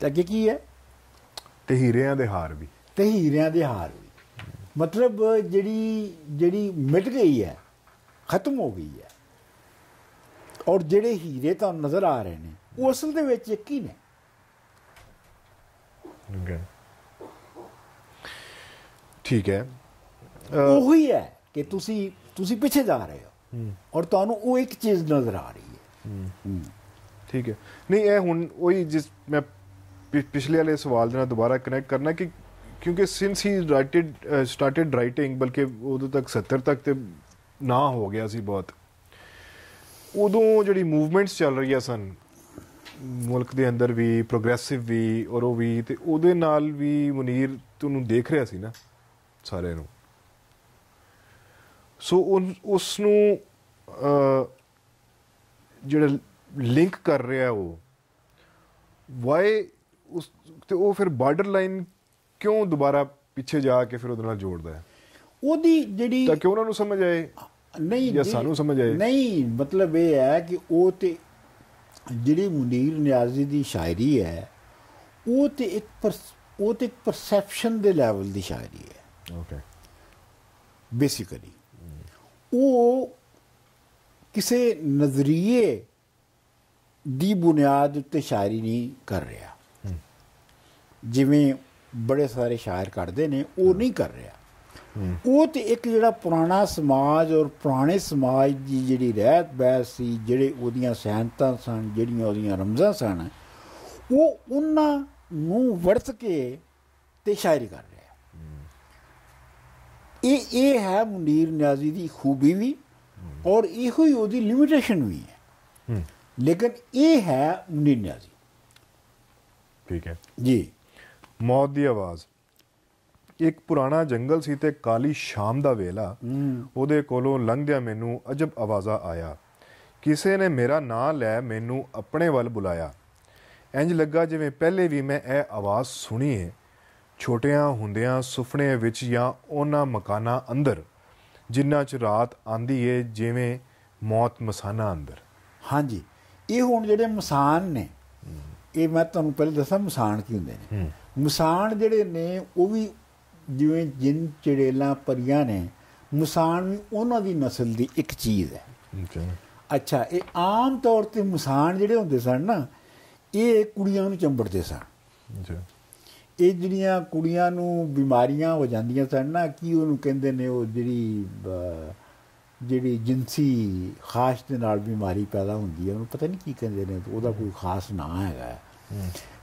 ਤੇ ਕੀ ਹੈ ਤੇ ਹੀਰਿਆਂ ਦੇ ਹਾਰ ਵੀ ਤੇ ਹੀਰਿਆਂ ਦੇ ਹਾਰ ਵੀ ਮਤਲਬ ਜਿਹੜੀ ਜਿਹੜੀ ਮਿਟ ਗਈ ਹੈ ਖਤਮ ਹੋ ਗਈ ਹੈ ਔਰ ਜਿਹੜੇ ਹੀਰੇ ਤੁਹਾਨੂੰ ਨਜ਼ਰ ਆ ਰਹੇ ਨੇ ਉਹ ਅਸਲ ਦੇ ਵਿੱਚ ਇੱਕ ਹੀ ਨੇ ਠੀਕ ਹੈ ਉਹ ਹੀ ਹੈ ਕਿ ਤੁਸੀਂ ਤੁਸੀਂ ਪਿੱਛੇ ਜਾ ਰਹੇ ਹੋ ਔਰ ਤੁਹਾਨੂੰ ਉਹ ਇੱਕ ਚੀਜ਼ ਨਜ਼ਰ ਆ ਰਹੀ ਹੈ ਠੀਕ ਹੈ ਨਹੀਂ ਇਹ ਹੁਣ ਉਹੀ ਜਿਸ ਮੈਂ ਪਿਛਲੇ ਵਾਲੇ ਸਵਾਲ ਦੇ ਨਾਲ ਦੁਬਾਰਾ ਕਨੈਕਟ ਕਰਨਾ ਕਿ ਕਿਉਂਕਿ since he righted started writing ਬਲਕਿ ਉਦੋਂ ਤੱਕ 70 ਤੱਕ ਤੇ ਨਾ ਹੋ ਗਿਆ ਸੀ ਬਹੁਤ ਉਦੋਂ ਜਿਹੜੀ ਮੂਵਮੈਂਟਸ ਚੱਲ ਰਹੀਆਂ ਸਨ ਮੁਲਕ ਦੇ ਅੰਦਰ ਵੀ ਪ੍ਰੋਗਰੈਸਿਵ ਵੀ ਔਰ ਉਹ ਵੀ ਤੇ ਉਹਦੇ ਨਾਲ ਵੀ ਮੁਨੀਰ ਤੁਹਾਨੂੰ ਦੇਖ ਰਿਹਾ ਸੀ ਨਾ ਸਾਰਿਆਂ ਨੂੰ ਸੋ ਉਸ ਨੂੰ ਜਿਹੜਾ ਲਿੰਕ ਕਰ ਰਿਹਾ ਉਹ ਵਾਈ ਉਸ ਤੇ ਉਹ ਫਿਰ ਬਾਰਡਰ ਲਾਈਨ ਕਿਉਂ ਦੁਬਾਰਾ ਪਿੱਛੇ ਜਾ ਕੇ ਫਿਰ ਉਹਦੇ ਨਾਲ ਜੋੜਦਾ ਹੈ ਉਹਦੀ ਜਿਹੜੀ ਤਾਂ ਕਿ ਉਹਨਾਂ ਨੂੰ ਸਮਝ ਆਏ ਨਹੀਂ ਜਾਂ ਸਾਨੂੰ ਸਮਝ ਆਏ ਨਹੀਂ ਮਤਲਬ ਇਹ ਹੈ ਕਿ ਉਹ ਤੇ ਜਿਹੜੀ ਮੁਨੀਰ ਨਿਆਜ਼ੀ ਦੀ ਸ਼ਾਇਰੀ ਹੈ ਉਹ ਤੇ ਇੱਕ ਉਹ ਤੇ ਇੱਕ ਪਰਸੈਪਸ਼ਨ ਦੇ ਲੈਵਲ ਦੀ ਸ਼ਾਇਰੀ ਹੈ ਓਕੇ ਬੇਸਿਕਲੀ ਉਹ ਕਿਸੇ ਨਜ਼ਰੀਏ ਦੀ ਬੁਨਿਆਦ ਉੱਤੇ ਸ਼ਾਇਰੀ ਨਹੀਂ ਕਰ ਰਿਹਾ ਜਿਵੇਂ ਬੜੇ ਸਾਰੇ ਸ਼ਾਇਰ ਕਰਦੇ ਨੇ ਉਹ ਨਹੀਂ ਕਰ ਰਿਹਾ ਉਹ ਤੇ ਇੱਕ ਜਿਹੜਾ ਪੁਰਾਣਾ ਸਮਾਜ ਔਰ ਪੁਰਾਣੇ ਸਮਾਜ ਦੀ ਜਿਹੜੀ ਰਹਿਤ ਬੈਸ ਸੀ ਜਿਹੜੇ ਉਹਦੀਆਂ ਸਹਿਨਤਾਂ ਸਨ ਜਿਹੜੀਆਂ ਉਹਦੀਆਂ ਰਮਜ਼ਾਂ ਸਨ ਉਹ ਉਹਨਾਂ ਨੂੰ ਵਰਤ ਕੇ ਤੇ ਸ਼ਾਇਰੀ ਕਰ ਰਿਹਾ ਇਹ ਇਹ ਹੈ ਮੁਨੀਰ ਨਿਆਜ਼ੀ ਦੀ ਖੂਬੀ ਵੀ ਔਰ ਇਹੋ ਹੀ ਉਹਦੀ ਲਿਮਿਟੇਸ਼ਨ ਵੀ ਹੈ ਲੇਕਿਨ ਇਹ ਹੈ ਮੁਨੀਰ ਨਿਆਜ਼ੀ ਠੀਕ ਹੈ ਜੀ ਮੌਤ ਦੀ ਆਵਾਜ਼ ਇੱਕ ਪੁਰਾਣਾ ਜੰਗਲ ਸੀ ਤੇ ਕਾਲੀ ਸ਼ਾਮ ਦਾ ਵੇਲਾ ਉਹਦੇ ਕੋਲੋਂ ਲੰਘਦਿਆਂ ਮੈਨੂੰ ਅਜਬ ਆਵਾਜ਼ਾ ਆਇਆ ਕਿਸੇ ਨੇ ਮੇਰਾ ਨਾਂ ਲੈ ਮੈਨੂੰ ਆਪਣੇ ਵੱਲ ਬੁਲਾਇਆ ਇੰਜ ਲੱਗਾ ਜਿਵੇਂ ਪਹਿਲੇ ਵੀ ਮੈਂ ਇਹ ਆਵਾਜ਼ ਸੁਣੀ ਹੈ ਛੋਟਿਆਂ ਹੁੰਦਿਆਂ ਸੁਪਨੇ ਵਿੱਚ ਜਾਂ ਉਹਨਾਂ ਮਕਾਨਾਂ ਅੰਦਰ ਜਿੰਨਾ ਚ ਰਾਤ ਆਂਦੀ ਏ ਜਿਵੇਂ ਮੌਤ ਮਸਾਨਾ ਅੰਦਰ ਹਾਂਜੀ ਇਹ ਹੁਣ ਜਿਹੜੇ ਮਸਾਨ ਨੇ ਇਹ ਮੈਂ ਤੁਹਾਨੂੰ ਪਹਿਲੇ ਦੱਸਾਂ ਮਸਾਨ ਕੀ ਹੁੰਦੇ ਨੇ ਮਸਾਨ ਜਿਹੜੇ ਨੇ ਉਹ ਵੀ ਜਿਵੇਂ ਜਿੰਨ ਚੜੇਲਾ ਪਰੀਆਂ ਨੇ ਮੁਸਾਨ ਵੀ ਉਹਨਾਂ ਦੀ نسل ਦੀ ਇੱਕ ਚੀਜ਼ ਹੈ ਅੱਛਾ ਇਹ ਆਮ ਤੌਰ ਤੇ ਮੁਸਾਨ ਜਿਹੜੇ ਹੁੰਦੇ ਸਨ ਨਾ ਇਹ ਕੁੜੀਆਂ ਨੂੰ ਚੰਬੜਦੇ ਸਨ ਜੀ ਇਹ ਜਿਹੜੀਆਂ ਕੁੜੀਆਂ ਨੂੰ ਬਿਮਾਰੀਆਂ ਹੋ ਜਾਂਦੀਆਂ ਸਨ ਨਾ ਕੀ ਉਹਨੂੰ ਕਹਿੰਦੇ ਨੇ ਉਹ ਜਿਹੜੀ ਜਿਹੜੀ ਜਿੰਸੀ ਖਾਸ ਦੇ ਨਾਲ ਬਿਮਾਰੀ ਪੈਦਾ ਹੁੰਦੀ ਹੈ ਉਹਨੂੰ ਪਤਾ ਨਹੀਂ ਕੀ ਕਹਿੰਦੇ ਨੇ ਉਹਦਾ ਕੋਈ ਖਾਸ ਨਾਮ ਹੈਗਾ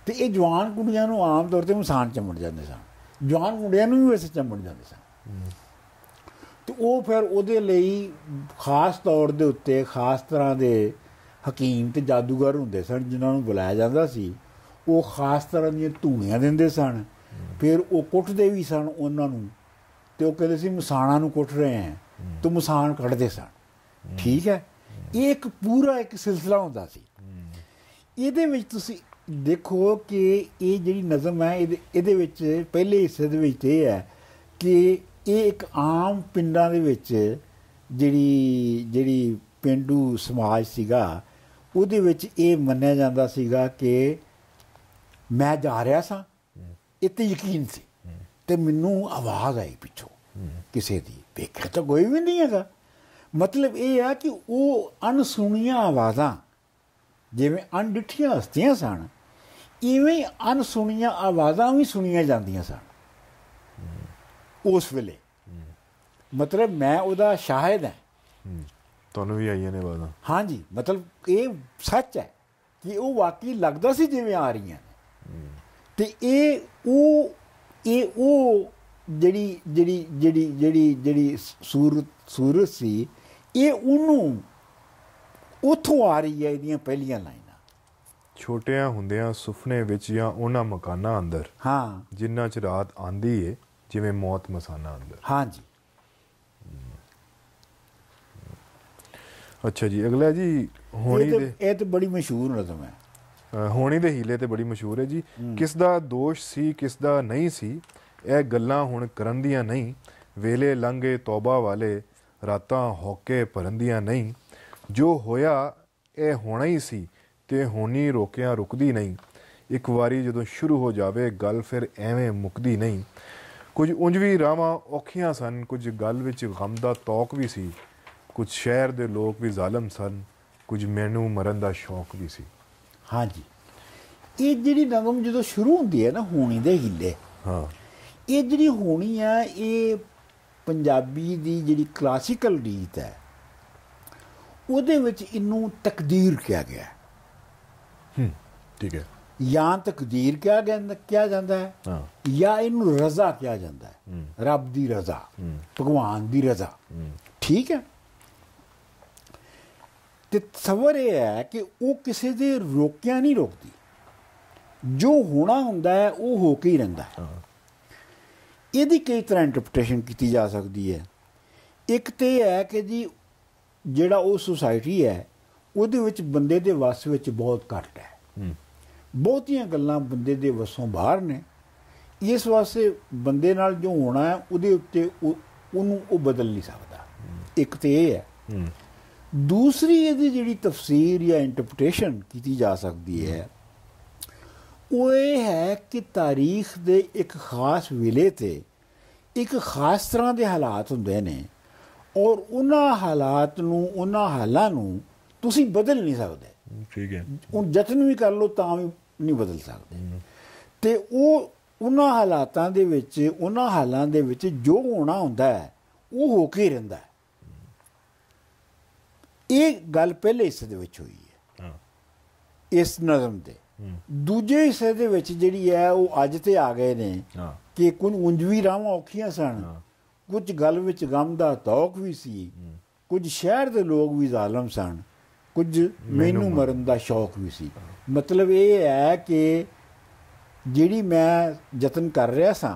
ਤੇ ਇਹ ਜਵਾਨ ਕੁੜੀਆਂ ਨੂੰ ਆਮ ਤੌਰ ਤੇ ਮਸਾਨ ਚੰਬੜ ਜਾਂਦੇ ਸਨ ਜਵਾਨ ਮੁੰਡਿਆਂ ਨੂੰ ਵੀ ਵੈਸੇ ਚੰਬੜ ਜਾਂਦੇ ਸਨ ਤੇ ਉਹ ਫਿਰ ਉਹਦੇ ਲਈ ਖਾਸ ਤੌਰ ਦੇ ਉੱਤੇ ਖਾਸ ਤਰ੍ਹਾਂ ਦੇ ਹਕੀਮ ਤੇ ਜਾਦੂਗਰ ਹੁੰਦੇ ਸਨ ਜਿਨ੍ਹਾਂ ਨੂੰ ਬੁਲਾਇਆ ਜਾਂਦਾ ਸੀ ਉਹ ਖਾਸ ਤਰ੍ਹਾਂ ਦੀਆਂ ਧੂਣੀਆਂ ਦਿੰਦੇ ਸਨ ਫਿਰ ਉਹ ਕੁੱਟਦੇ ਵੀ ਸਨ ਉਹਨਾਂ ਨੂੰ ਤੇ ਉਹ ਕਹਿੰਦੇ ਸੀ ਮਸਾਣਾ ਨੂੰ ਕੁੱਟ ਰਹੇ ਆਂ ਤੂੰ ਮਸਾਣ ਕੱਢਦੇ ਸਨ ਠੀਕ ਹੈ ਇਹ ਇੱਕ ਪੂਰਾ ਇੱਕ ਸਿਲਸਿਲਾ ਹੁੰਦਾ ਸੀ ਇਹਦੇ ਵਿੱਚ ਤੁਸੀਂ ਦੇਖੋ ਕਿ ਇਹ ਜਿਹੜੀ ਨਜ਼ਮ ਹੈ ਇਹਦੇ ਵਿੱਚ ਪਹਿਲੇ ਹਿੱਸੇ ਦੇ ਵਿੱਚ ਇਹ ਹੈ ਕਿ ਇਹ ਇੱਕ ਆਮ ਪਿੰਡਾਂ ਦੇ ਵਿੱਚ ਜਿਹੜੀ ਜਿਹੜੀ ਪਿੰਡੂ ਸਮਾਜ ਸੀਗਾ ਉਹਦੇ ਵਿੱਚ ਇਹ ਮੰਨਿਆ ਜਾਂਦਾ ਸੀਗਾ ਕਿ ਮੈਂ ਜਾ ਰਿਹਾ ਸਾਂ ਇਤਿ ਯਕੀਨ ਸੀ ਤੇ ਮੈਨੂੰ ਆਵਾਜ਼ ਆਈ ਪਿੱਛੋਂ ਕਿਸੇ ਦੀ ਵੇਖਿਆ ਤਾਂ ਕੋਈ ਵੀ ਨਹੀਂ ਹੈਗਾ ਮਤਲਬ ਇਹ ਆ ਕਿ ਉਹ ਅਣਸੁਣੀਆਂ ਆਵਾਜ਼ਾਂ ਜਿਵੇਂ ਅਣਡਿੱਠੀਆਂ ਹਸਤੀਆਂ ਸਨ ਇਵੇਂ ਅਨਸੁਣੀਆਂ ਆਵਾਜ਼ਾਂ ਵੀ ਸੁਣੀਆਂ ਜਾਂਦੀਆਂ ਸਨ ਉਸ ਵੇਲੇ ਮਤਲਬ ਮੈਂ ਉਹਦਾ ਸ਼ਾਹਿਦ ਹਾਂ ਤੁਹਾਨੂੰ ਵੀ ਆਈਆਂ ਨੇ ਆਵਾਜ਼ਾਂ ਹਾਂਜੀ ਮਤਲਬ ਇਹ ਸੱਚ ਹੈ ਕਿ ਉਹ ਵਾਕਈ ਲੱਗਦਾ ਸੀ ਜਿਵੇਂ ਆ ਰਹੀਆਂ ਤੇ ਇਹ ਉਹ ਇਹ ਉਹ ਜਿਹੜੀ ਜਿਹੜੀ ਜਿਹੜੀ ਜਿਹੜੀ ਜਿਹੜੀ ਸੂਰਤ ਸੂਰਤ ਸੀ ਇਹ ਉਹਨੂੰ ਉਥੋਂ ਆ ਰਹੀ ਹੈ ਇਹਦੀਆਂ ਪਹਿਲੀਆਂ ਲਾਈਨਾਂ ਛੋਟਿਆਂ ਹੁੰਦਿਆਂ ਸੁਪਨੇ ਵਿੱਚ ਜਾਂ ਉਹਨਾਂ ਮਕਾਨਾਂ ਅੰਦਰ ਹਾਂ ਜਿੰਨਾ ਚ ਰਾਤ ਆਂਦੀ ਏ ਜਿਵੇਂ ਮੌਤ ਮਸਾਨਾ ਅੰਦਰ ਹਾਂਜੀ ਅੱਛਾ ਜੀ ਅਗਲਾ ਜੀ ਹੋਣੀ ਦੇ ਇਹ ਤਾਂ ਬੜੀ ਮਸ਼ਹੂਰ ਨਜ਼ਮ ਹੈ ਹੋਣੀ ਦੇ ਹੀਲੇ ਤੇ ਬੜੀ ਮਸ਼ਹੂਰ ਹੈ ਜੀ ਕਿਸ ਦਾ ਦੋਸ਼ ਸੀ ਕਿਸ ਦਾ ਨਹੀਂ ਸੀ ਇਹ ਗੱਲਾਂ ਹੁਣ ਕਰਨ ਦੀਆਂ ਨਹੀਂ ਵੇਲੇ ਲੰਘੇ ਤੌਬਾ ਵਾਲੇ ਰਾਤਾਂ ਹੋਕੇ ਭਰਨ ਦੀਆਂ ਨਹੀਂ ਜੋ ਹੋਇਆ ਇਹ ਹੋਣਾ ਹੀ ਸੀ ਤੇ ਹੋਣੀ ਰੋਕਿਆ ਰੁਕਦੀ ਨਹੀਂ ਇੱਕ ਵਾਰੀ ਜਦੋਂ ਸ਼ੁਰੂ ਹੋ ਜਾਵੇ ਗੱਲ ਫਿਰ ਐਵੇਂ ਮੁਕਦੀ ਨਹੀਂ ਕੁਝ ਉਂਝ ਵੀ ਰਾਵਾਂ ਔਖੀਆਂ ਸਨ ਕੁਝ ਗੱਲ ਵਿੱਚ ਗਮ ਦਾ ਤੌਕ ਵੀ ਸੀ ਕੁਝ ਸ਼ਹਿਰ ਦੇ ਲੋਕ ਵੀ ਜ਼ਾਲਮ ਸਨ ਕੁਝ ਮੈਨੂੰ ਮਰਨ ਦਾ ਸ਼ੌਕ ਵੀ ਸੀ ਹਾਂਜੀ ਇਹ ਜਿਹੜੀ ਨਗਮ ਜਦੋਂ ਸ਼ੁਰੂ ਹੁੰਦੀ ਹੈ ਨਾ ਹੋਣੀ ਦੇ ਹਿੱਲੇ ਹਾਂ ਇਹ ਜਿਹੜੀ ਹੋਣੀ ਆ ਇਹ ਪੰਜਾਬੀ ਦੀ ਜਿਹੜੀ ਕਲਾਸੀਕਲ ਰੀਤ ਹੈ ਉਹਦੇ ਵਿੱਚ ਇਹਨੂੰ ਤਕਦੀਰ ਕਿਹਾ ਗਿਆ ਹੈ ਠੀਕ ਹੈ ਜਾਂ ਤਕਦੀਰ ਕਿਹਾ ਜਾਂਦਾ ਕਿਹਾ ਜਾਂਦਾ ਹੈ ਜਾਂ ਇਹਨੂੰ ਰਜ਼ਾ ਕਿਹਾ ਜਾਂਦਾ ਹੈ ਰੱਬ ਦੀ ਰਜ਼ਾ ਭਗਵਾਨ ਦੀ ਰਜ਼ਾ ਠੀਕ ਹੈ ਤੇ ਤਸਵਰ ਇਹ ਹੈ ਕਿ ਉਹ ਕਿਸੇ ਦੇ ਰੋਕਿਆ ਨਹੀਂ ਰੋਕਦੀ ਜੋ ਹੋਣਾ ਹੁੰਦਾ ਹੈ ਉਹ ਹੋ ਕੇ ਹੀ ਰਹਿੰਦਾ ਹੈ ਇਹਦੀ ਕਈ ਤਰ੍ਹਾਂ ਇੰਟਰਪ੍ਰੀਟੇਸ਼ਨ ਕੀਤੀ ਜਾ ਸਕਦੀ ਹੈ ਇੱਕ ਤੇ ਇਹ ਹੈ ਕਿ ਜੀ ਜਿਹੜਾ ਉਹ ਸੁਸਾਇਟੀ ਹੈ ਉਹਦੇ ਵਿੱਚ ਬੰਦੇ ਦੇ ਵਸ ਵਿੱਚ ਬਹੁਤ ਘੱਟ ਹੈ ਬਹੁਤੀਆਂ ਗੱਲਾਂ ਬੰਦੇ ਦੇ ਵਸੋਂ ਬਾਹਰ ਨੇ ਇਸ ਵਾਸਤੇ ਬੰਦੇ ਨਾਲ ਜੋ ਹੋਣਾ ਹੈ ਉਹਦੇ ਉੱਤੇ ਉਹਨੂੰ ਉਹ ਬਦਲ ਨਹੀਂ ਸਕਦਾ ਇੱਕ ਤੇ ਇਹ ਹੈ ਦੂਸਰੀ ਇਹਦੀ ਜਿਹੜੀ ਤਫਸੀਰ ਜਾਂ ਇੰਟਰਪ੍ਰੀਟੇਸ਼ਨ ਕੀਤੀ ਜਾ ਸਕਦੀ ਹੈ ਉਹ ਇਹ ਹੈ ਕਿ ਤਾਰੀਖ ਦੇ ਇੱਕ ਖਾਸ ਵਿਲੇ ਤੇ ਇੱਕ ਖਾਸ ਤਰ੍ਹਾਂ ਦੇ ਹਾਲਾਤ ਹੁੰਦੇ ਨੇ ਔਰ ਉਹਨਾਂ ਹਾਲਾਤ ਨੂੰ ਉਹਨਾਂ ਹਾਲਾਂ ਨੂੰ ਤੁਸੀਂ ਬਦਲ ਨਹੀਂ ਸਕਦੇ ਠੀਕ ਹੈ ਹੁਣ ਜਤਨ ਵੀ ਕਰ ਲੋ ਤਾਂ ਵੀ ਨਹੀਂ ਬਦਲ ਸਕਦੇ ਤੇ ਉਹ ਉਹਨਾਂ ਹਾਲਾਤਾਂ ਦੇ ਵਿੱਚ ਉਹਨਾਂ ਹਾਲਾਂ ਦੇ ਵਿੱਚ ਜੋ ਹੋਣਾ ਹੁੰਦਾ ਹੈ ਉਹ ਹੋ ਕੇ ਰਹਿੰਦਾ ਹੈ ਇਹ ਗੱਲ ਪਹਿਲੇ ਹਿੱਸੇ ਦੇ ਵਿੱਚ ਹੋਈ ਹੈ ਹਾਂ ਇਸ ਨਜ਼ਮ ਦੇ ਦੂਜੇ ਹਿੱਸੇ ਦੇ ਵਿੱਚ ਜਿਹੜੀ ਹੈ ਉਹ ਅੱਜ ਤੇ ਆ ਗਏ ਨੇ ਕਿ ਕੁਨ ਉਂਝ ਵੀ ਰਾਵਾਂ ਔਖੀਆਂ ਸਨ ਕੁਝ ਗੱਲ ਵਿੱਚ ਗਮ ਦਾ ਤੌਕ ਵੀ ਸੀ ਕੁਝ ਸ਼ਹਿਰ ਦੇ ਲੋਕ ਵੀ ਜ਼ਾਲਮ ਸਨ ਕੁਝ ਮੈਨੂੰ ਮਰਨ ਦਾ ਸ਼ੌਕ ਵੀ ਸੀ ਮਤਲਬ ਇਹ ਹੈ ਕਿ ਜਿਹੜੀ ਮੈਂ ਯਤਨ ਕਰ ਰਿਹਾ ਸਾਂ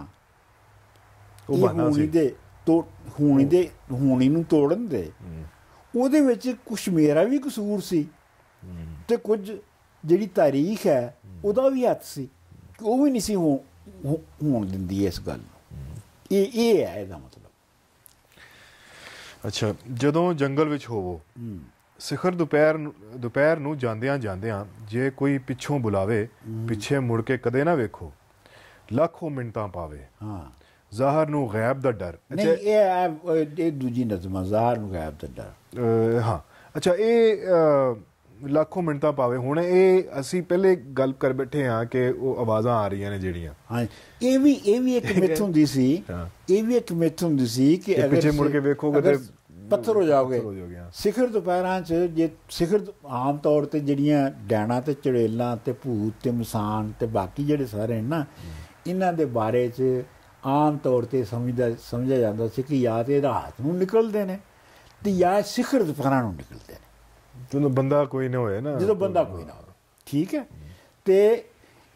ਉਹ ਬਣਾ ਸੀ ਦੇ ਤੋ ਹੋਣੀ ਦੇ ਹੋਣੀ ਨੂੰ ਤੋੜਨ ਦੇ ਉਹਦੇ ਵਿੱਚ ਕੁਝ ਮੇਰਾ ਵੀ ਕਸੂਰ ਸੀ ਤੇ ਕੁਝ ਜਿਹੜੀ ਤਾਰੀਖ ਹੈ ਉਹਦਾ ਵੀ ਹੱਥ ਸੀ ਉਹ ਵੀ ਨਹੀਂ ਸੀ ਹੋਣ ਦਿੰਦੀ ਇਸ ਗੱਲ ਨੂੰ ਇਹ ਇਹ ਹੈ ਇਹਦਾ ਮਤਲਬ ਅੱਛਾ ਜਦੋਂ ਜੰਗਲ ਵਿੱਚ ਹੋਵੋ ਸਿਖਰ ਦੁਪਹਿਰ ਦੁਪਹਿਰ ਨੂੰ ਜਾਂਦਿਆਂ ਜਾਂਦਿਆਂ ਜੇ ਕੋਈ ਪਿੱਛੋਂ ਬੁਲਾਵੇ ਪਿੱਛੇ ਮੁੜ ਕੇ ਕਦੇ ਨਾ ਵੇਖੋ ਲੱਖੋਂ ਮਿੰਟਾਂ ਪਾਵੇ ਹਾਂ ਜ਼ਾਹਰ ਨੂੰ ਗਾਇਬ ਦਾ ਡਰ ਨਹੀਂ ਇਹ ਇਹ ਦੂਜੀ ਨਜ਼ਮ ਜ਼ਾਹਰ ਨੂੰ ਗਾਇਬ ਦਾ ਡਰ ਹਾਂ ਅੱਛਾ ਇਹ ਲੱਖੋਂ ਮਿੰਟਾਂ ਪਾਵੇ ਹੁਣ ਇਹ ਅਸੀਂ ਪਹਿਲੇ ਗੱਲ ਕਰ ਬੈਠੇ ਹਾਂ ਕਿ ਉਹ ਆਵਾਜ਼ਾਂ ਆ ਰਹੀਆਂ ਨੇ ਜਿਹੜੀਆਂ ਹਾਂ ਇਹ ਵੀ ਇਹ ਵੀ ਇੱਕ ਮਿੱਥ ਹੁੰਦੀ ਸੀ ਇਹ ਵੀ ਇੱਕ ਮਿੱਥ ਹੁੰਦੀ ਸੀ ਕਿ ਅਗਰ ਪਿੱਛੇ ਮੁੜ ਕੇ ਵੇਖੋਗੇ ਤੇ ਪੱਥਰ ਹੋ ਜਾਓਗੇ ਸਿਖਰ ਦੁਪਹਿਰਾਂ 'ਚ ਜੇ ਸਿਖਰ ਆਮ ਤੌਰ ਤੇ ਜਿਹੜੀਆਂ ਡੈਣਾ ਤੇ ਚੜੇਲਾਂ ਤੇ ਭੂਤ ਤੇ ਮਸਾਨ ਤੇ ਬਾਕੀ ਜਿਹੜੇ ਸਾਰੇ ਨਾ ਇਹਨਾਂ ਦੇ ਬਾਰੇ 'ਚ ਆਮ ਤੌਰ ਤੇ ਸਮਝਦਾ ਸਮਝਿਆ ਜਾਂਦਾ ਸੀ ਕਿ ਯਾ ਤੇ ਰਾਤ ਨੂੰ ਨਿਕਲਦੇ ਨੇ ਤੇ ਯਾ ਸਿਖਰ ਦੁਪਹਿਰਾਂ ਨੂੰ ਨਿਕਲਦੇ ਨੇ ਜਦੋਂ ਬੰਦਾ ਕੋਈ ਨਾ ਹੋਏ ਨਾ ਜਦੋਂ ਬੰਦਾ ਕੋਈ ਨਾ ਹੋਵੇ ਠੀਕ ਹੈ ਤੇ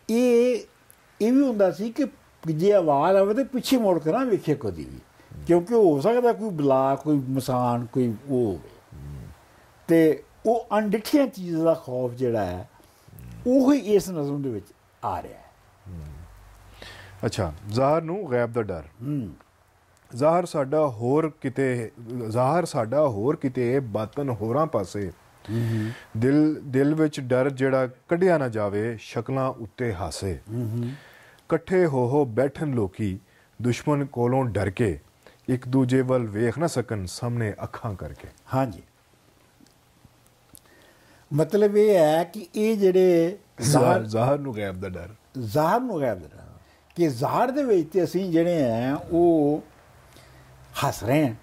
ਇਹ ਇਹ ਵੀ ਹੁੰਦਾ ਸੀ ਕਿ ਜੇ ਆਵਾਜ਼ ਆਵੇ ਤੇ ਪਿੱਛੇ ਮੋੜ ਕੇ ਨਾ ਵੇਖੇ ਕੋਈ ਵੀ ਕਿਉਂਕਿ ਹੋ ਸਕਦਾ ਕੋਈ ਬਲਾ ਕੋਈ ਮਸਾਨ ਕੋਈ ਉਹ ਹੋਵੇ ਤੇ ਉਹ ਅਣਡਿੱਠੀਆਂ ਚੀਜ਼ਾਂ ਦਾ ਖੌਫ ਜਿਹੜਾ ਹੈ ਉਹ ਹੀ ਇਸ ਨਜ਼ਮ ਦੇ ਵਿੱਚ ਆ ਰਿਹਾ ਹੈ ਅੱਛਾ ਜ਼ਾਹਰ ਨੂੰ ਗੈਬ ਦਾ ਡਰ ਹੂੰ ਜ਼ਾਹਰ ਸਾਡਾ ਹੋਰ ਕਿਤੇ ਜ਼ਾਹਰ ਸਾਡਾ ਹੋਰ ਕਿਤੇ ਬਾਤਨ ਹੋਰਾਂ ਪਾਸੇ ਦਿਲ ਦਿਲ ਵਿੱਚ ਡਰ ਜਿਹੜਾ ਕੱਢਿਆ ਨਾ ਜਾਵੇ ਸ਼ਕਲਾਂ ਉੱਤੇ ਹਾਸੇ ਇਕੱਠੇ ਹੋ ਹੋ ਬੈਠਣ ਲੋਕੀ ਦੁਸ਼ਮਣ ਕੋਲੋਂ ਡਰ ਕੇ ਇੱਕ ਦੂਜੇ ਵੱਲ ਵੇਖ ਨਾ ਸਕਣ ਸਾਹਮਣੇ ਅੱਖਾਂ ਕਰਕੇ ਹਾਂਜੀ ਮਤਲਬ ਇਹ ਹੈ ਕਿ ਇਹ ਜਿਹੜੇ ਜ਼ਾਹਰ ਜ਼ਾਹਰ ਨੂੰ ਗੈਬ ਦਾ ਡਰ ਜ਼ਾਹਰ ਨੂੰ ਗੈਬ ਦਾ ਕਿ ਜ਼ਾਹਰ ਦੇ ਵਿੱਚ ਤੇ ਅਸੀਂ ਜਿਹੜੇ ਆ ਉਹ ਹੱਸ ਰਹੇ ਆ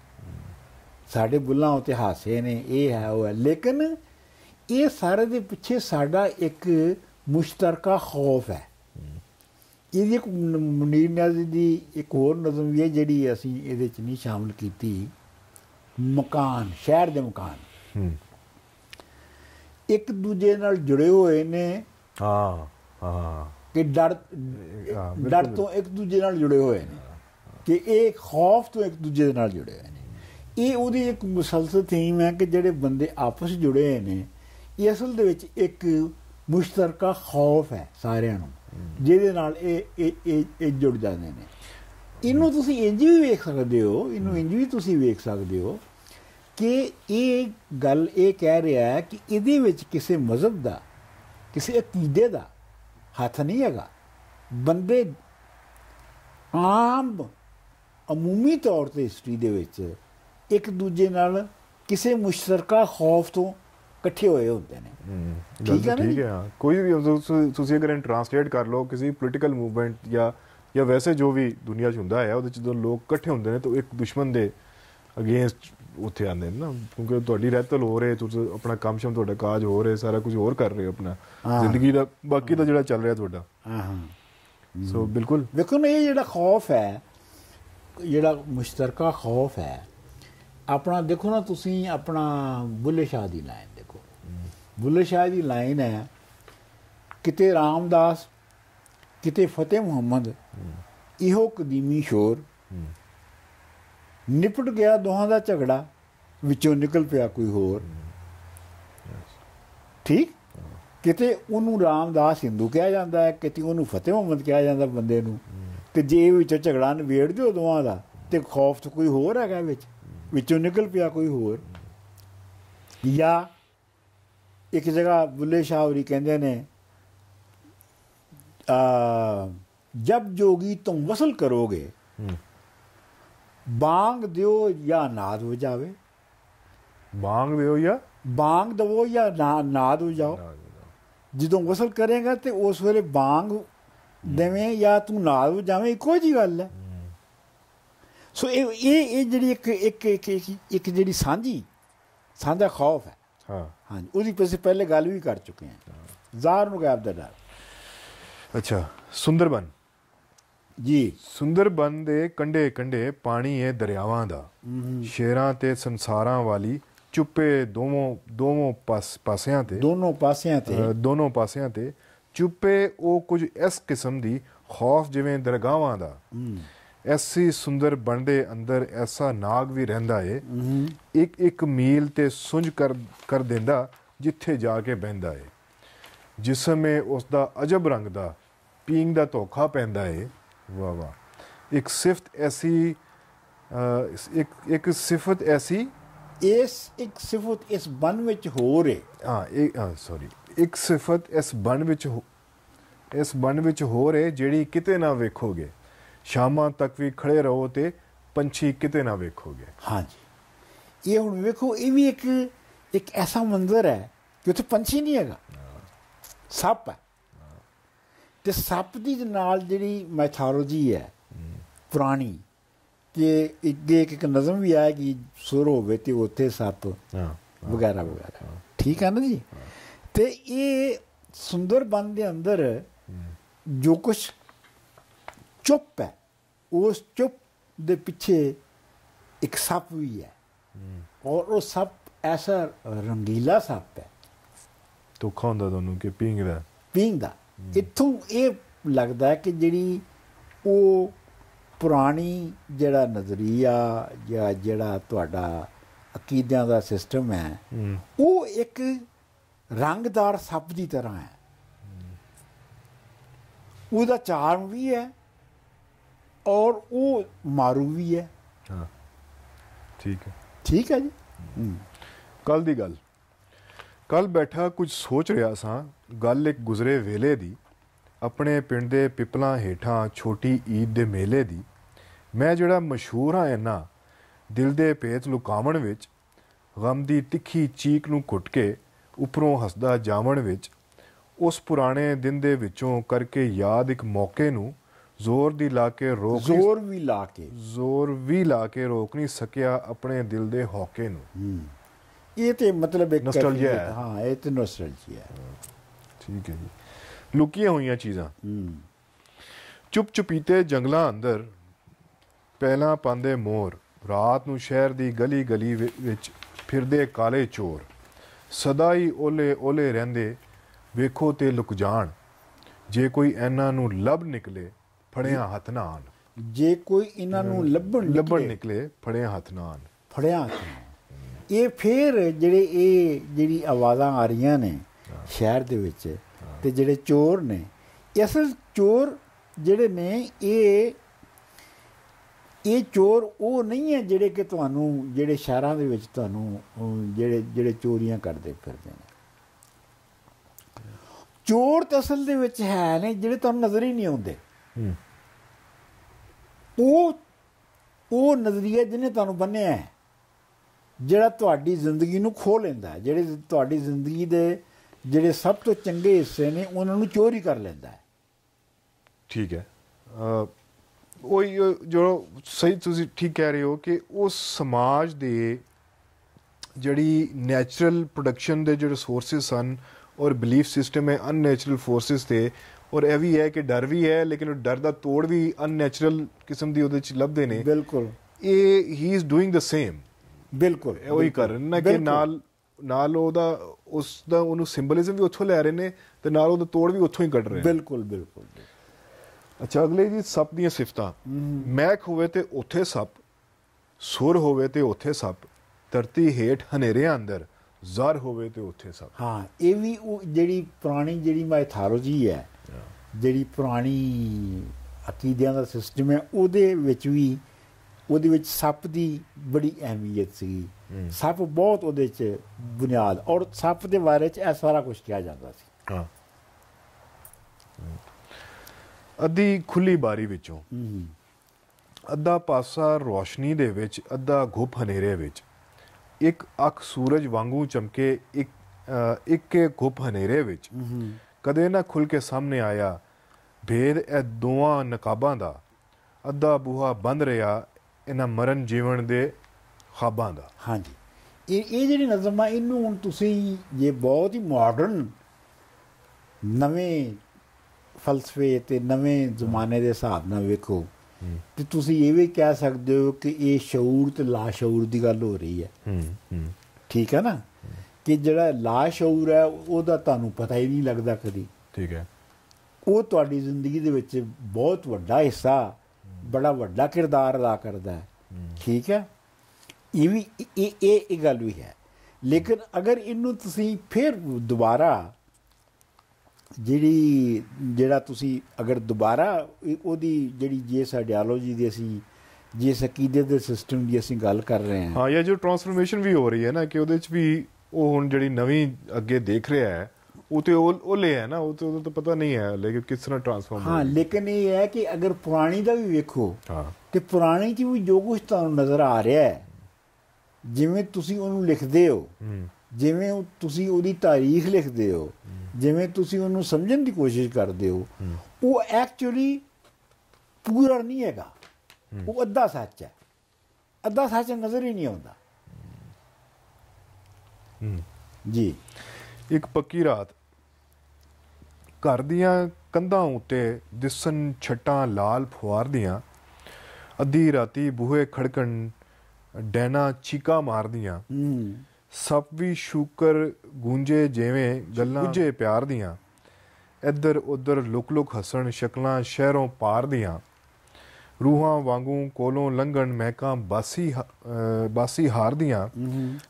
ਸਾਡੇ ਬੁੱਲਾਂ ਉਤੇ ਹਾਸੇ ਨੇ ਇਹ ਹੈ ਉਹ ਹੈ ਲੇਕਿਨ ਇਹ ਸਾਰੇ ਦੇ ਪਿੱਛੇ ਸਾਡਾ ਇੱਕ ਮੁਸ਼ਤਰਕਾ ਖੌਫ ਹੈ ਇਹਦੀ ਇੱਕ ਮਨੀਰ ਨਿਆਜ਼ੀ ਦੀ ਇੱਕ ਹੋਰ ਨਜ਼ਮ ਵੀ ਹੈ ਜਿਹੜੀ ਅਸੀਂ ਇਹਦੇ ਚ ਨਹੀਂ ਸ਼ਾਮਲ ਕੀਤੀ ਮਕਾਨ ਸ਼ਹਿਰ ਦੇ ਮਕਾਨ ਇੱਕ ਦੂਜੇ ਨਾਲ ਜੁੜੇ ਹੋਏ ਨੇ ਹਾਂ ਹਾਂ ਕਿ ਡਰ ਡਰ ਤੋਂ ਇੱਕ ਦੂਜੇ ਨਾਲ ਜੁੜੇ ਹੋਏ ਨੇ ਕਿ ਇਹ ਖੌਫ ਤੋਂ ਇੱਕ ਦੂਜੇ ਨਾਲ ਜੁੜੇ ਹੋਏ ਨੇ ਇਹ ਉਹਦੀ ਇੱਕ ਮੁਸਲਸਲ ਥੀਮ ਹੈ ਕਿ ਜਿਹੜੇ ਬੰਦੇ ਆਪਸ ਜੁੜੇ ਨੇ ਇਹ ਅਸਲ ਦੇ ਵਿੱਚ ਇੱਕ ਮੁਸ਼ਤਰਕਾ ਖੌਫ ਹੈ ਸਾਰਿਆਂ ਨੂੰ ਜਿਹਦੇ ਨਾਲ ਇਹ ਇਹ ਇਹ ਜੁੜ ਜਾਂਦੇ ਨੇ ਇਹਨੂੰ ਤੁਸੀਂ ਇੰਜ ਵੀ ਵੇਖ ਸਕਦੇ ਹੋ ਇਹਨੂੰ ਇੰਜ ਵੀ ਤੁਸੀਂ ਵੇਖ ਸਕਦੇ ਹੋ ਕਿ ਇਹ ਗੱਲ ਇਹ ਕਹਿ ਰਿਹਾ ਹੈ ਕਿ ਇਹਦੇ ਵਿੱਚ ਕਿਸੇ ਮਜ਼ਹਬ ਦਾ ਕਿਸੇ ਅਕੀਦੇ ਦਾ ਹੱਥ ਨਹੀਂ ਹੈਗਾ ਬੰਦੇ ਆਮ ਅਮੂਮੀ ਤੌਰ ਤੇ ਹਿਸਟਰੀ ਦੇ ਵਿੱਚ ਇੱਕ ਦੂਜੇ ਨਾਲ ਕਿਸੇ ਮੁਸ਼ਤਰਕਾ ਖੌਫ ਤੋਂ ਇਕੱਠੇ ਹੋਏ ਹੁੰਦੇ ਨੇ ਠੀਕ ਹੈ ਠੀਕ ਹੈ ਕੋਈ ਵੀ ਤੁਸੀਂ ਅਗਰ ਟ੍ਰਾਂਸਲੇਟ ਕਰ ਲਓ ਕਿਸੇ ਪੋਲੀਟੀਕਲ ਮੂਵਮੈਂਟ ਜਾਂ ਜਾਂ ਵੈਸੇ ਜੋ ਵੀ ਦੁਨੀਆ 'ਚ ਹੁੰਦਾ ਹੈ ਉਹਦੇ 'ਚ ਜਦੋਂ ਲੋਕ ਇਕੱਠੇ ਹੁੰਦੇ ਨੇ ਤਾਂ ਇੱਕ ਦੁਸ਼ਮਣ ਦੇ ਅਗੇਂਸਟ ਉੱਥੇ ਆਉਂਦੇ ਨੇ ਨਾ ਕਿਉਂਕਿ ਤੁਹਾਡੀ ਰਹਿਤਲ ਹੋ ਰਹੀ ਤੁਸੀਂ ਆਪਣਾ ਕੰਮ ਸ਼ਮ ਤੁਹਾਡਾ ਕਾਜ ਹੋ ਰਿਹਾ ਸਾਰਾ ਕੁਝ ਹੋਰ ਕਰ ਰਹੇ ਹੋ ਆਪਣਾ ਜ਼ਿੰਦਗੀ ਦਾ ਬਾਕੀ ਦਾ ਜਿਹੜਾ ਚੱਲ ਰਿਹਾ ਤੁਹਾਡਾ ਹਾਂ ਹਾਂ ਸੋ ਬਿਲਕੁਲ ਵੇਖੋ ਨਾ ਇਹ ਜਿਹੜਾ ਖੌਫ ਹੈ ਜਿਹੜਾ ਮੁਸ਼ਤਰਕਾ ਖੌਫ ਹੈ ਆਪਣਾ ਦੇਖੋ ਨਾ ਤੁਸੀਂ ਆਪਣਾ ਬੁੱਲੇ ਸ਼ਾਹ ਦੀ ਲਾਈਨ ਬੁੱਲੇ ਸ਼ਾਹ ਦੀ ਲਾਈਨ ਹੈ ਕਿਤੇ ਰਾਮਦਾਸ ਕਿਤੇ ਫਤਿਹ ਮੁਹੰਮਦ ਇਹੋ ਕਦੀਮੀ ਸ਼ੋਰ ਨਿਪਟ ਗਿਆ ਦੋਹਾਂ ਦਾ ਝਗੜਾ ਵਿੱਚੋਂ ਨਿਕਲ ਪਿਆ ਕੋਈ ਹੋਰ ਠੀਕ ਕਿਤੇ ਉਹਨੂੰ ਰਾਮਦਾਸ ਹਿੰਦੂ ਕਿਹਾ ਜਾਂਦਾ ਹੈ ਕਿਤੇ ਉਹਨੂੰ ਫਤਿਹ ਮੁਹੰਮਦ ਕਿਹਾ ਜਾਂਦਾ ਬੰਦੇ ਨੂੰ ਤੇ ਜੇ ਵਿੱਚੋਂ ਝਗੜਾ ਨਵੇੜ ਦਿਓ ਦੋਹਾਂ ਦਾ ਤੇ ਖੌਫ ਤੋਂ ਕੋਈ ਹੋਰ ਹੈਗਾ ਵਿੱਚ ਵਿੱਚੋਂ ਨਿਕਲ ਪਿਆ ਕੋਈ ਹੋਰ ਜਾਂ ਇੱਕ ਜਗ੍ਹਾ ਬੁੱਲੇ ਸ਼ਾਹ ਹੋਰੀ ਕਹਿੰਦੇ ਨੇ ਆ ਜਬ ਜੋਗੀ ਤੁਮ ਵਸਲ ਕਰੋਗੇ ਬਾਗ ਦਿਓ ਜਾਂ ਨਾਦ ਹੋ ਜਾਵੇ ਬਾਗ ਦਿਓ ਜਾਂ ਬਾਗ ਦਿਓ ਜਾਂ ਨਾਦ ਹੋ ਜਾਓ ਜਦੋਂ ਵਸਲ ਕਰੇਗਾ ਤੇ ਉਸ ਵੇਲੇ ਬਾਗ ਦੇਵੇਂ ਜਾਂ ਤੂੰ ਨਾਦ ਹੋ ਜਾਵੇਂ ਇੱਕੋ ਜੀ ਗੱਲ ਹੈ ਸੋ ਇਹ ਇਹ ਜਿਹੜੀ ਇੱਕ ਇੱਕ ਇੱਕ ਜਿਹੜੀ ਸਾਂਝੀ ਸਾਂਝਾ ਖੌਫ ਹੈ ਹਾਂ ਹਾਂਜੀ ਉਹਦੀ ਕਿਸੇ ਪਹਿਲੇ ਗੱਲ ਵੀ ਕਰ ਚੁੱਕੇ ਹਾਂ ਜ਼ਾਹਰ ਨੂੰ ਗਾਇਬ ਦਾ ਡਰ ਅੱਛਾ ਸੁੰਦਰਬਨ ਜੀ ਸੁੰਦਰਬਨ ਦੇ ਕੰਡੇ ਕੰਡੇ ਪਾਣੀ ਹੈ ਦਰਿਆਵਾਂ ਦਾ ਸ਼ੇਰਾਂ ਤੇ ਸੰਸਾਰਾਂ ਵਾਲੀ ਚੁੱਪੇ ਦੋਵੋਂ ਦੋਵੋਂ ਪਾਸ ਪਾਸਿਆਂ ਤੇ ਦੋਨੋਂ ਪਾਸਿਆਂ ਤੇ ਦੋਨੋਂ ਪਾਸਿਆਂ ਤੇ ਚੁੱਪੇ ਉਹ ਕੁਝ ਇਸ ਕਿਸਮ ਦੀ ਖੌਫ ਜਿਵੇਂ ਦਰਗਾਹਾਂ ਦਾ ਐਸੀ ਸੁੰਦਰ ਬੰਡੇ ਅੰਦਰ ਐਸਾ ਨਾਗ ਵੀ ਰਹਿੰਦਾ ਏ ਇੱਕ ਇੱਕ ਮੀਲ ਤੇ ਸੁੰਝ ਕਰ ਕਰ ਦਿੰਦਾ ਜਿੱਥੇ ਜਾ ਕੇ ਬਹਿੰਦਾ ਏ ਜਿਸਮੇ ਉਸ ਦਾ ਅਜਬ ਰੰਗ ਦਾ ਪੀਂਗ ਦਾ ਧੋਖਾ ਪੈਂਦਾ ਏ ਵਾ ਵਾ ਇੱਕ ਸਿਫਤ ਐਸੀ ਇੱਕ ਇੱਕ ਸਿਫਤ ਐਸੀ ਇਸ ਇੱਕ ਸਿਫਤ ਇਸ ਬਨ ਵਿੱਚ ਹੋਰ ਏ ਹਾਂ ਇਹ ਸੌਰੀ ਇੱਕ ਸਿਫਤ ਇਸ ਬਨ ਵਿੱਚ ਇਸ ਬਨ ਵਿੱਚ ਹੋਰ ਏ ਜਿਹੜੀ ਕਿਤੇ ਨਾ ਵੇਖੋਗੇ ਸ਼ਾਮਾਂ ਤੱਕ ਵੀ ਖੜੇ ਰਹੋ ਤੇ ਪੰਛੀ ਕਿਤੇ ਨਾ ਵੇਖੋਗੇ ਹਾਂਜੀ ਇਹ ਹੁਣ ਵੇਖੋ ਇਹ ਵੀ ਇੱਕ ਇੱਕ ਐਸਾ ਮੰਜ਼ਰ ਹੈ ਕਿ ਉੱਥੇ ਪੰਛੀ ਨਹੀਂ ਹੈਗਾ ਸੱਪ ਹੈ ਤੇ ਸੱਪ ਦੀ ਨਾਲ ਜਿਹੜੀ ਮੈਥੋਲੋਜੀ ਹੈ ਪੁਰਾਣੀ ਕਿ ਇੱਕ ਇੱਕ ਨਜ਼ਮ ਵੀ ਆਇਆ ਕਿ ਸੁਰ ਹੋਵੇ ਤੇ ਉੱਥੇ ਸੱਪ ਵਗੈਰਾ ਵਗੈਰਾ ਠੀਕ ਹੈ ਨਾ ਜੀ ਤੇ ਇਹ ਸੁੰਦਰ ਬੰਦ ਦੇ ਅੰਦਰ ਜੋ ਕੁਝ ਚੁੱਪ ਹੈ ਉਸ ਚੁੱਪ ਦੇ ਪਿੱਛੇ ਇੱਕ ਸੱਪ ਵੀ ਹੈ ਔਰ ਉਹ ਸੱਪ ਐਸਾ ਰੰਗੀਲਾ ਸੱਪ ਹੈ ਤੋ ਖਾਂਦਾ ਤੁਹਾਨੂੰ ਕਿ ਪੀਂਗਦਾ ਪੀਂਗਦਾ ਇਤੋਂ ਇਹ ਲੱਗਦਾ ਹੈ ਕਿ ਜਿਹੜੀ ਉਹ ਪੁਰਾਣੀ ਜਿਹੜਾ ਨਜ਼ਰੀਆ ਜਾਂ ਜਿਹੜਾ ਤੁਹਾਡਾ ਅਕੀਦਿਆਂ ਦਾ ਸਿਸਟਮ ਹੈ ਉਹ ਇੱਕ ਰੰਗਦਾਰ ਸੱਪ ਦੀ ਤਰ੍ਹਾਂ ਹੈ ਉਹਦਾ ਚਾਰਮ ਵੀ ਹੈ ਔਰ ਉਹ ਮਾਰੂ ਵੀ ਹੈ ਹਾਂ ਠੀਕ ਹੈ ਠੀਕ ਹੈ ਜੀ ਕੱਲ ਦੀ ਗੱਲ ਕੱਲ ਬੈਠਾ ਕੁਝ ਸੋਚ ਰਿਹਾ ਸਾਂ ਗੱਲ ਇੱਕ ਗੁਜ਼ਰੇ ਵੇਲੇ ਦੀ ਆਪਣੇ ਪਿੰਡ ਦੇ ਪਿਪਲਾਂ ਹੇਠਾਂ ਛੋਟੀ ਈਦ ਦੇ ਮੇਲੇ ਦੀ ਮੈਂ ਜਿਹੜਾ ਮਸ਼ਹੂਰ ਹਾਂ ਇਹਨਾਂ ਦਿਲ ਦੇ ਭੇਤ ਲੁਕਾਵਣ ਵਿੱਚ ਗਮ ਦੀ ਤਿੱਖੀ ਚੀਕ ਨੂੰ ਘੁੱਟ ਕੇ ਉਪਰੋਂ ਹੱਸਦਾ ਜਾਵਣ ਵਿੱਚ ਉਸ ਪੁਰਾਣੇ ਦਿਨ ਦੇ ਵਿੱਚੋਂ ਕਰਕੇ ਯਾਦ ਇੱਕ ਮੌਕੇ ਨੂੰ ਜ਼ੋਰ ਦੀ ਲਾ ਕੇ ਰੋਕ ਜ਼ੋਰ ਵੀ ਲਾ ਕੇ ਜ਼ੋਰ ਵੀ ਲਾ ਕੇ ਰੋਕ ਨਹੀਂ ਸਕਿਆ ਆਪਣੇ ਦਿਲ ਦੇ ਹੌਕੇ ਨੂੰ ਇਹ ਤੇ ਮਤਲਬ ਇੱਕ ਨੋਸਟਲਜੀਆ ਹੈ ਹਾਂ ਇਹ ਤੇ ਨੋਸਟਲਜੀਆ ਹੈ ਠੀਕ ਹੈ ਜੀ ਲੁਕੀਆਂ ਹੋਈਆਂ ਚੀਜ਼ਾਂ ਚੁੱਪ ਚੁਪੀਤੇ ਜੰਗਲਾਂ ਅੰਦਰ ਪਹਿਲਾਂ ਪਾਉਂਦੇ ਮੋਰ ਰਾਤ ਨੂੰ ਸ਼ਹਿਰ ਦੀ ਗਲੀ ਗਲੀ ਵਿੱਚ ਫਿਰਦੇ ਕਾਲੇ ਚੋਰ ਸਦਾ ਹੀ ਓਲੇ ਓਲੇ ਰਹਿੰਦੇ ਵੇਖੋ ਤੇ ਲੁਕ ਜਾਣ ਜੇ ਕੋਈ ਇਹਨਾਂ ਨੂੰ ਲੱਭ ਨਿਕਲੇ ਫੜਿਆ ਹੱਥ ਨਾਲ ਜੇ ਕੋਈ ਇਹਨਾਂ ਨੂੰ ਲੱਭਣ ਲੱਭਣ ਨਿਕਲੇ ਫੜਿਆ ਹੱਥ ਫੜਿਆ ਹੱਥ ਨਾਲ ਇਹ ਫੇਰ ਜਿਹੜੇ ਇਹ ਜਿਹੜੀ ਆਵਾਜ਼ਾਂ ਆ ਰਹੀਆਂ ਨੇ ਸ਼ਹਿਰ ਦੇ ਵਿੱਚ ਤੇ ਜਿਹੜੇ ਚੋਰ ਨੇ ਅਸਲ ਚੋਰ ਜਿਹੜੇ ਨੇ ਇਹ ਇਹ ਚੋਰ ਉਹ ਨਹੀਂ ਹੈ ਜਿਹੜੇ ਕਿ ਤੁਹਾਨੂੰ ਜਿਹੜੇ ਸ਼ਹਿਰਾਂ ਦੇ ਵਿੱਚ ਤੁਹਾਨੂੰ ਜਿਹੜੇ ਜਿਹੜੇ ਚੋਰੀਆਂ ਕਰਦੇ ਫਿਰਦੇ ਨੇ ਚੋਰ ਤਾਂ ਅਸਲ ਦੇ ਵਿੱਚ ਹੈ ਨੇ ਜਿਹੜੇ ਤੁਹਾਨੂੰ ਨਜ਼ਰ ਹੀ ਨਹੀਂ ਆਉਂਦੇ ਉਹ ਉਹ ਨਜ਼ਰੀਆ ਜਿਹਨੇ ਤੁਹਾਨੂੰ ਬੰਨਿਆ ਹੈ ਜਿਹੜਾ ਤੁਹਾਡੀ ਜ਼ਿੰਦਗੀ ਨੂੰ ਖੋ ਲੈਂਦਾ ਹੈ ਜਿਹੜੇ ਤੁਹਾਡੀ ਜ਼ਿੰਦਗੀ ਦੇ ਜਿਹੜੇ ਸਭ ਤੋਂ ਚੰਗੇ ਹਿੱਸੇ ਨੇ ਉਹਨਾਂ ਨੂੰ ਚੋਰੀ ਕਰ ਲੈਂਦਾ ਹੈ ਠੀਕ ਹੈ ਉਹ ਜੋ ਸਹੀ ਤੁਸੀਂ ਠੀਕ ਕਹਿ ਰਹੇ ਹੋ ਕਿ ਉਹ ਸਮਾਜ ਦੇ ਜਿਹੜੀ ਨੇਚਰਲ ਪ੍ਰੋਡਕਸ਼ਨ ਦੇ ਜਿਹੜੇ ਸੋਰਸਸ ਹਨ ਔਰ ਬਿਲੀਫ ਸਿਸਟਮ ਹੈ ਅਨਨੇਚਰਲ ਫੋਰਸਸ ਤੇ ਔਰ ਇਹ ਵੀ ਹੈ ਕਿ ਡਰ ਵੀ ਹੈ ਲੇਕਿਨ ਉਹ ਡਰ ਦਾ ਤੋੜ ਵੀ ਅਨਨੇਚਰਲ ਕਿਸਮ ਦੀ ਉਹਦੇ ਚ ਲੱਭਦੇ ਨੇ ਬਿਲਕੁਲ ਇਹ ਹੀ ਇਜ਼ ਡੂਇੰਗ ਦ ਸੇਮ ਬਿਲਕੁਲ ਉਹ ਹੀ ਕਰਨ ਨਾ ਕਿ ਨਾਲ ਨਾਲ ਉਹਦਾ ਉਸ ਦਾ ਉਹਨੂੰ ਸਿੰਬਲਿਜ਼ਮ ਵੀ ਉੱਥੋਂ ਲੈ ਰਹੇ ਨੇ ਤੇ ਨਾਲ ਉਹਦਾ ਤੋੜ ਵੀ ਉੱਥੋਂ ਹੀ ਕੱਢ ਰਹੇ ਨੇ ਬਿਲਕੁਲ ਬਿਲਕੁਲ ਅੱਛਾ ਅਗਲੇ ਜੀ ਸੱਪ ਦੀਆਂ ਸਿਫਤਾਂ ਮੈਕ ਹੋਵੇ ਤੇ ਉੱਥੇ ਸੱਪ ਸੁਰ ਹੋਵੇ ਤੇ ਉੱਥੇ ਸੱਪ ਧਰਤੀ ਹੇਠ ਹਨੇਰੇ ਅੰਦਰ ਜ਼ਰ ਹੋਵੇ ਤੇ ਉੱਥੇ ਸੱਪ ਹਾਂ ਇਹ ਵੀ ਉਹ ਜਿਹੜੀ ਪੁਰਾਣੀ ਜਿਹੜੀ ਮਾਇਥਾਲੋਜੀ ਹੈ ਜਿਹੜੀ ਪੁਰਾਣੀ ਅਕੀਦਿਆਂ ਦਾ ਸਿਸਟਮ ਹੈ ਉਹਦੇ ਵਿੱਚ ਵੀ ਉਹਦੇ ਵਿੱਚ ਸੱਪ ਦੀ ਬੜੀ ਅਹਿਮੀਅਤ ਸੀ ਸੱਪ ਬਹੁਤ ਉਹਦੇ 'ਚ ਬੁਨਿਆਦ ਔਰ ਸੱਪ ਦੇ ਬਾਰੇ 'ਚ ਇਹ ਸਾਰਾ ਕੁਝ ਕਿਹਾ ਜਾਂਦਾ ਸੀ ਹਾਂ ਅੱਧੀ ਖੁੱਲੀ ਬਾਰੀ ਵਿੱਚੋਂ ਅੱਧਾ ਪਾਸਾ ਰੋਸ਼ਨੀ ਦੇ ਵਿੱਚ ਅੱਧਾ ਘੁੱਪ ਹਨੇਰੇ ਵਿੱਚ ਇੱਕ ਅੱਖ ਸੂਰਜ ਵਾਂਗੂ ਚਮਕੇ ਇੱਕ ਇੱਕ ਘੁੱਪ ਹਨੇਰੇ ਵਿੱਚ ਕਦੇ ਨਾ ਖੁੱਲ ਕੇ ਸਾਹਮਣੇ ਆਇਆ ਭੇਦ ਇਹ ਦੋਵਾਂ ਨਕਾਬਾਂ ਦਾ ਅੱਧਾ ਬੂਹਾ ਬੰਦ ਰਿਹਾ ਇਹਨਾਂ ਮਰਨ ਜੀਵਨ ਦੇ ਖਾਬਾਂ ਦਾ ਹਾਂਜੀ ਇਹ ਇਹ ਜਿਹੜੀ ਨਜ਼ਮ ਆ ਇਹਨੂੰ ਹੁਣ ਤੁਸੀਂ ਇਹ ਬਹੁਤ ਹੀ ਮਾਡਰਨ ਨਵੇਂ ਫਲਸਫੇ ਤੇ ਨਵੇਂ ਜ਼ਮਾਨੇ ਦੇ ਹਿਸਾਬ ਨਾਲ ਵੇਖੋ ਤੇ ਤੁਸੀਂ ਇਹ ਵੀ ਕਹਿ ਸਕਦੇ ਹੋ ਕਿ ਇਹ ਸ਼ਊਰ ਤੇ ਲਾਸ਼ੌਰ ਦੀ ਗੱਲ ਹੋ ਰਹੀ ਹੈ ਠੀਕ ਹੈ ਨਾ ਕਿ ਜਿਹੜਾ ਲਾਸ਼ੌਰ ਹੈ ਉਹਦਾ ਤੁਹਾਨੂੰ ਪਤਾ ਹੀ ਨਹੀਂ ਲੱਗਦਾ ਕਦੀ ਠੀਕ ਹੈ ਉਹ ਤੁਹਾਡੀ ਜ਼ਿੰਦਗੀ ਦੇ ਵਿੱਚ ਬਹੁਤ ਵੱਡਾ ਹਿੱਸਾ ਬੜਾ ਵੱਡਾ ਕਿਰਦਾਰ ਅਦਾ ਕਰਦਾ ਹੈ ਠੀਕ ਹੈ ਇਹ ਵੀ ਇਹ ਇਹ ਗੱਲ ਵੀ ਹੈ ਲੇਕਿਨ ਅਗਰ ਇਹਨੂੰ ਤੁਸੀਂ ਫਿਰ ਦੁਬਾਰਾ ਜਿਹੜੀ ਜਿਹੜਾ ਤੁਸੀਂ ਅਗਰ ਦੁਬਾਰਾ ਉਹਦੀ ਜਿਹੜੀ ਜੇ ਸਾਡੀਆਲੋਜੀ ਦੀ ਅਸੀਂ ਜੇ ਸਕੀਦੇ ਦੇ ਸਿਸਟਮ ਦੀ ਅਸੀਂ ਗੱਲ ਕਰ ਰਹੇ ਹਾਂ ਹਾਂ ਇਹ ਜੋ ਟਰਾਂਸਫਰਮੇਸ਼ਨ ਵੀ ਹੋ ਰਹੀ ਹੈ ਨਾ ਕਿ ਉਹਦੇ ਵਿੱਚ ਵੀ ਉਹ ਹੁਣ ਜਿਹੜੀ ਨਵੀਂ ਅੱਗੇ ਦੇਖ ਰਿਹਾ ਹੈ ਉਹ ਤੇ ਉਹ ਉਹ ਲੈ ਹੈ ਨਾ ਉਹ ਤੇ ਉਹ ਤਾਂ ਪਤਾ ਨਹੀਂ ਹੈ ਲੇਕਿਨ ਕਿਸ ਤਰ੍ਹਾਂ ਟਰਾਂਸਫਾਰਮ ਹਾਂ ਲੇਕਿਨ ਇਹ ਹੈ ਕਿ ਅਗਰ ਪੁਰਾਣੀ ਦਾ ਵੀ ਵੇਖੋ ਹਾਂ ਤੇ ਪੁਰਾਣੀ 'ਚ ਵੀ ਜੋ ਕੁਝ ਤੁਹਾਨੂੰ ਨਜ਼ਰ ਆ ਰਿਹਾ ਹੈ ਜਿਵੇਂ ਤੁਸੀਂ ਉਹਨੂੰ ਲਿਖਦੇ ਹੋ ਜਿਵੇਂ ਤੁਸੀਂ ਉਹਦੀ ਤਾਰੀਖ ਲਿਖਦੇ ਹੋ ਜਿਵੇਂ ਤੁਸੀਂ ਉਹਨੂੰ ਸਮਝਣ ਦੀ ਕੋਸ਼ਿਸ਼ ਕਰਦੇ ਹੋ ਉਹ ਐਕਚੁਅਲੀ ਪੂਰਾ ਨਹੀਂ ਹੈਗਾ ਉਹ ਅੱਧਾ ਸੱਚ ਹੈ ਅੱਧਾ ਸੱਚ ਨਜ਼ਰ ਹੀ ਨਹੀਂ ਆਉਂਦਾ ਜੀ ਇੱਕ ਪੱਕੀ ਰਾਤ ਘਰ ਦੀਆਂ ਕੰਧਾਂ ਉੱਤੇ ਦਿਸਣ ਛਟਾਂ ਲਾਲ ਫੁਆਰਦੀਆਂ ਅੱਧੀ ਰਾਤੀ ਬੂਹੇ ਖੜਕਣ ਡੈਣਾ ਚੀਕਾ ਮਾਰਦੀਆਂ ਸਭ ਵੀ ਸ਼ੂਕਰ ਗੂੰਜੇ ਜਿਵੇਂ ਗੱਲਾਂ ਗੁੱਜੇ ਪਿਆਰ ਦੀਆਂ ਇੱਧਰ ਉੱਧਰ ਲੁਕ ਲੁਕ ਹਸਣ ਸ਼ਕਲਾਂ ਸ਼ਹਿਰੋਂ ਪਾਰ ਦੀਆਂ ਰੂਹਾਂ ਵਾਂਗੂ ਕੋਲੋਂ ਲੰਘਣ ਮਹਿਕਾਂ ਬਾਸੀ ਬਾਸੀ ਹਾਰਦੀਆਂ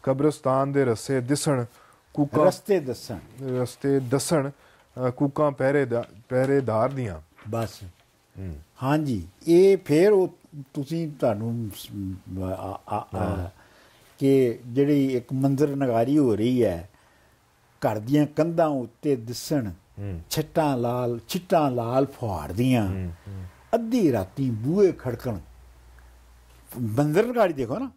ਕਬਰਸਤਾਨ ਦੇ ਰਸੇ ਦਿਸਣ ਕੂਕਾਂ ਰਸਤੇ ਦਸਣ ਰਸਤੇ ਦਸਣ ਕੂਕਾਂ ਪਹਿਰੇ ਪਹਿਰੇਦਾਰ ਦੀਆਂ ਬਸ ਹਾਂਜੀ ਇਹ ਫੇਰ ਉਹ ਤੁਸੀਂ ਤੁਹਾਨੂੰ ਕਿ ਜਿਹੜੀ ਇੱਕ ਮੰਦਰ ਨਗਾਰੀ ਹੋ ਰਹੀ ਹੈ ਘਰ ਦੀਆਂ ਕੰਧਾਂ ਉੱਤੇ ਦਿਸਣ ਛਿੱਟਾਂ ਲਾਲ ਛਿੱਟਾਂ ਲਾਲ ਫੁਹਾਰਦੀਆਂ ਅੱਧੀ ਰਾਤੀ ਬੂਹੇ ਖੜਕਣ ਬੰਦਰ ਗਾੜੀ ਦੇਖੋ ਨਾ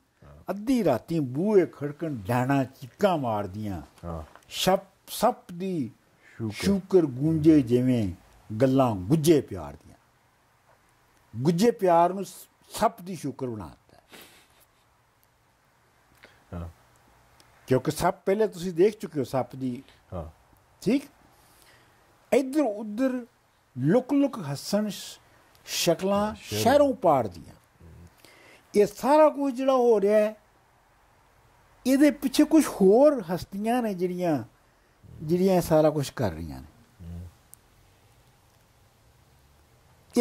ਅੱਧੀ ਰਾਤੀ ਬੂਹੇ ਖੜਕਣ ਡਾਣਾ ਚਿੱਕਾ ਮਾਰਦੀਆਂ ਹਾਂ ਸ਼ਪ ਸੱਪ ਦੀ ਸ਼ੂਕਰ ਗੂੰਜੇ ਜਿਵੇਂ ਗੱਲਾਂ ਗੁੱਜੇ ਪਿਆਰ ਦੀਆਂ ਗੁੱਜੇ ਪਿਆਰ ਨੂੰ ਸੱਪ ਦੀ ਸ਼ੂਕਰ ਬਣਾ ਕਿਉਂਕਿ ਸੱਪ ਪਹਿਲੇ ਤੁਸੀਂ ਦੇਖ ਚੁੱਕੇ ਹੋ ਸੱਪ ਦੀ ਹਾਂ ਠੀਕ ਇੱਧਰ ਉੱਧਰ ਲੁਕ ਲੁਕ ਹਸਣ ਸ਼ਕਲਾਂ ਸ਼ਹਿਰੋਂ ਪਾਰ ਦੀਆਂ ਇਹ ਸਾਰਾ ਕੁਝ ਜਿਹੜਾ ਹੋ ਰਿਹਾ ਇਹਦੇ ਪਿੱਛੇ ਕੁਝ ਹੋਰ ਹਸਤੀਆਂ ਨੇ ਜਿਹੜੀਆਂ ਜਿਹੜੀਆਂ ਸਾਰਾ ਕੁਝ ਕਰ ਰਹੀਆਂ ਨੇ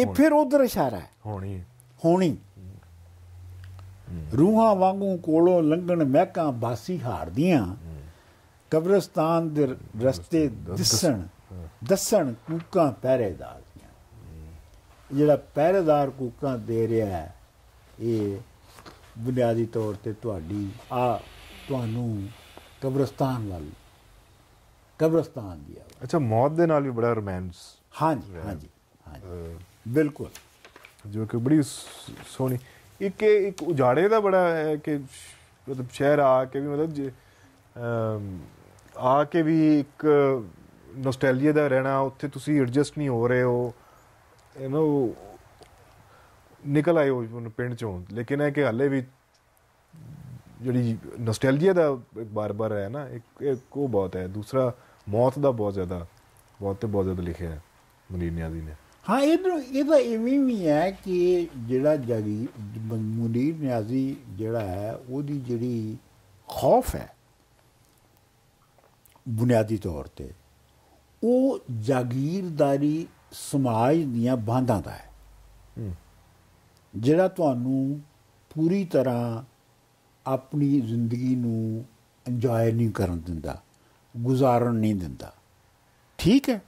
ਇਹ ਫਿਰ ਉਧਰ ਇਸ਼ਾਰਾ ਹੈ ਹੋਣੀ ਹੋਣੀ ਰੂਹਾਂ ਵਾਂਗੂ ਕੋਲੋਂ ਲੰਘਣ ਮਹਿਕਾਂ ਬਾਸੀ ਹਾਰਦੀਆਂ ਕਬਰਸਤਾਨ ਦੇ ਰਸਤੇ ਦਿਸਣ ਦਸਣ ਕੂਕਾਂ ਪਹਿਰੇਦਾਰ ਜਿਹੜਾ ਪਹਿਰੇਦਾਰ ਕੂਕਾਂ ਦੇ ਰਿਹਾ ਹੈ ਇਹ ਬੁਨਿਆਦੀ ਤੌਰ ਤੇ ਤੁਹਾਡੀ ਆ ਤੁਹਾਨੂੰ ਕਬਰਸਤਾਨ ਵੱਲ ਕਬਰਸਤਾਨ ਦੀ ਆ ਅੱਛਾ ਮੌਤ ਦੇ ਨਾਲ ਵੀ ਬੜਾ ਰੋਮਾਂਸ ਹਾਂਜੀ ਹਾਂਜੀ ਹਾਂਜੀ ਬਿਲਕੁਲ ਜੋ ਕਿ ਬੜੀ ਸੋਹਣੀ ਇੱਕ ਇੱਕ ਉਜਾੜੇ ਦਾ ਬੜਾ ਹੈ ਕਿ ਮਤਲਬ ਸ਼ਹਿਰ ਆ ਕੇ ਵੀ ਮਤਲਬ ਆ ਕੇ ਵੀ ਇੱਕ ਨੋਸਟੈਲਜੀਆ ਦਾ ਰਹਿਣਾ ਉੱਥੇ ਤੁਸੀਂ ਐਡਜਸਟ ਨਹੀਂ ਹੋ ਰਹੇ ਹੋ ਯੂ ਨਿਕਲ ਆਏ ਉਹ ਪਿੰਡ ਚੋਂ ਲੇਕਿਨ ਇਹ ਕਿ ਹੱਲੇ ਵੀ ਜਿਹੜੀ ਨੋਸਟੈਲਜੀਆ ਦਾ ਇੱਕ ਬਾਰ-ਬਾਰ ਹੈ ਨਾ ਇੱਕ ਇੱਕ ਉਹ ਬਹੁਤ ਹੈ ਦੂਸਰਾ ਮੌਤ ਦਾ ਬਹੁਤ ਜ਼ਿਆਦਾ ਬਹੁਤ ਤੇ ਬਹੁਤ ਜ਼ਿਆਦਾ ਲਿਖਿਆ ਹੈ ਮੁਨੀਰ ਨਿਆਜ਼ੀ ਨੇ ਹਾਂ ਇਹ ਇਹਦਾ ਇਵੇਂ ਵੀ ਹੈ ਕਿ ਜਿਹੜਾ ਜਗੀ ਮੁਨੀਰ ਨਿਆਜ਼ੀ ਜਿਹੜਾ ਹੈ ਉਹਦੀ ਜਿਹੜੀ ਖੌਫ ਹੈ ਬੁਨਿਆਦੀ ਤੌਰ ਤੇ ਉਹ ਜਾਗੀਰਦਾਰੀ ਸਮਾਜ ਦੀਆਂ ਬਾਂਧਾਂ ਦਾ ਹੈ ਜਿਹੜਾ ਤੁਹਾਨੂੰ ਪੂਰੀ ਤਰ੍ਹਾਂ ਆਪਣੀ ਜ਼ਿੰਦਗੀ ਨੂੰ ਇੰਜੋਏ ਨਹੀਂ ਕਰਨ ਦਿੰਦਾ ਗੁਜ਼ਾਰਨ ਨਹੀਂ ਦਿੰਦਾ ਠੀਕ ਹੈ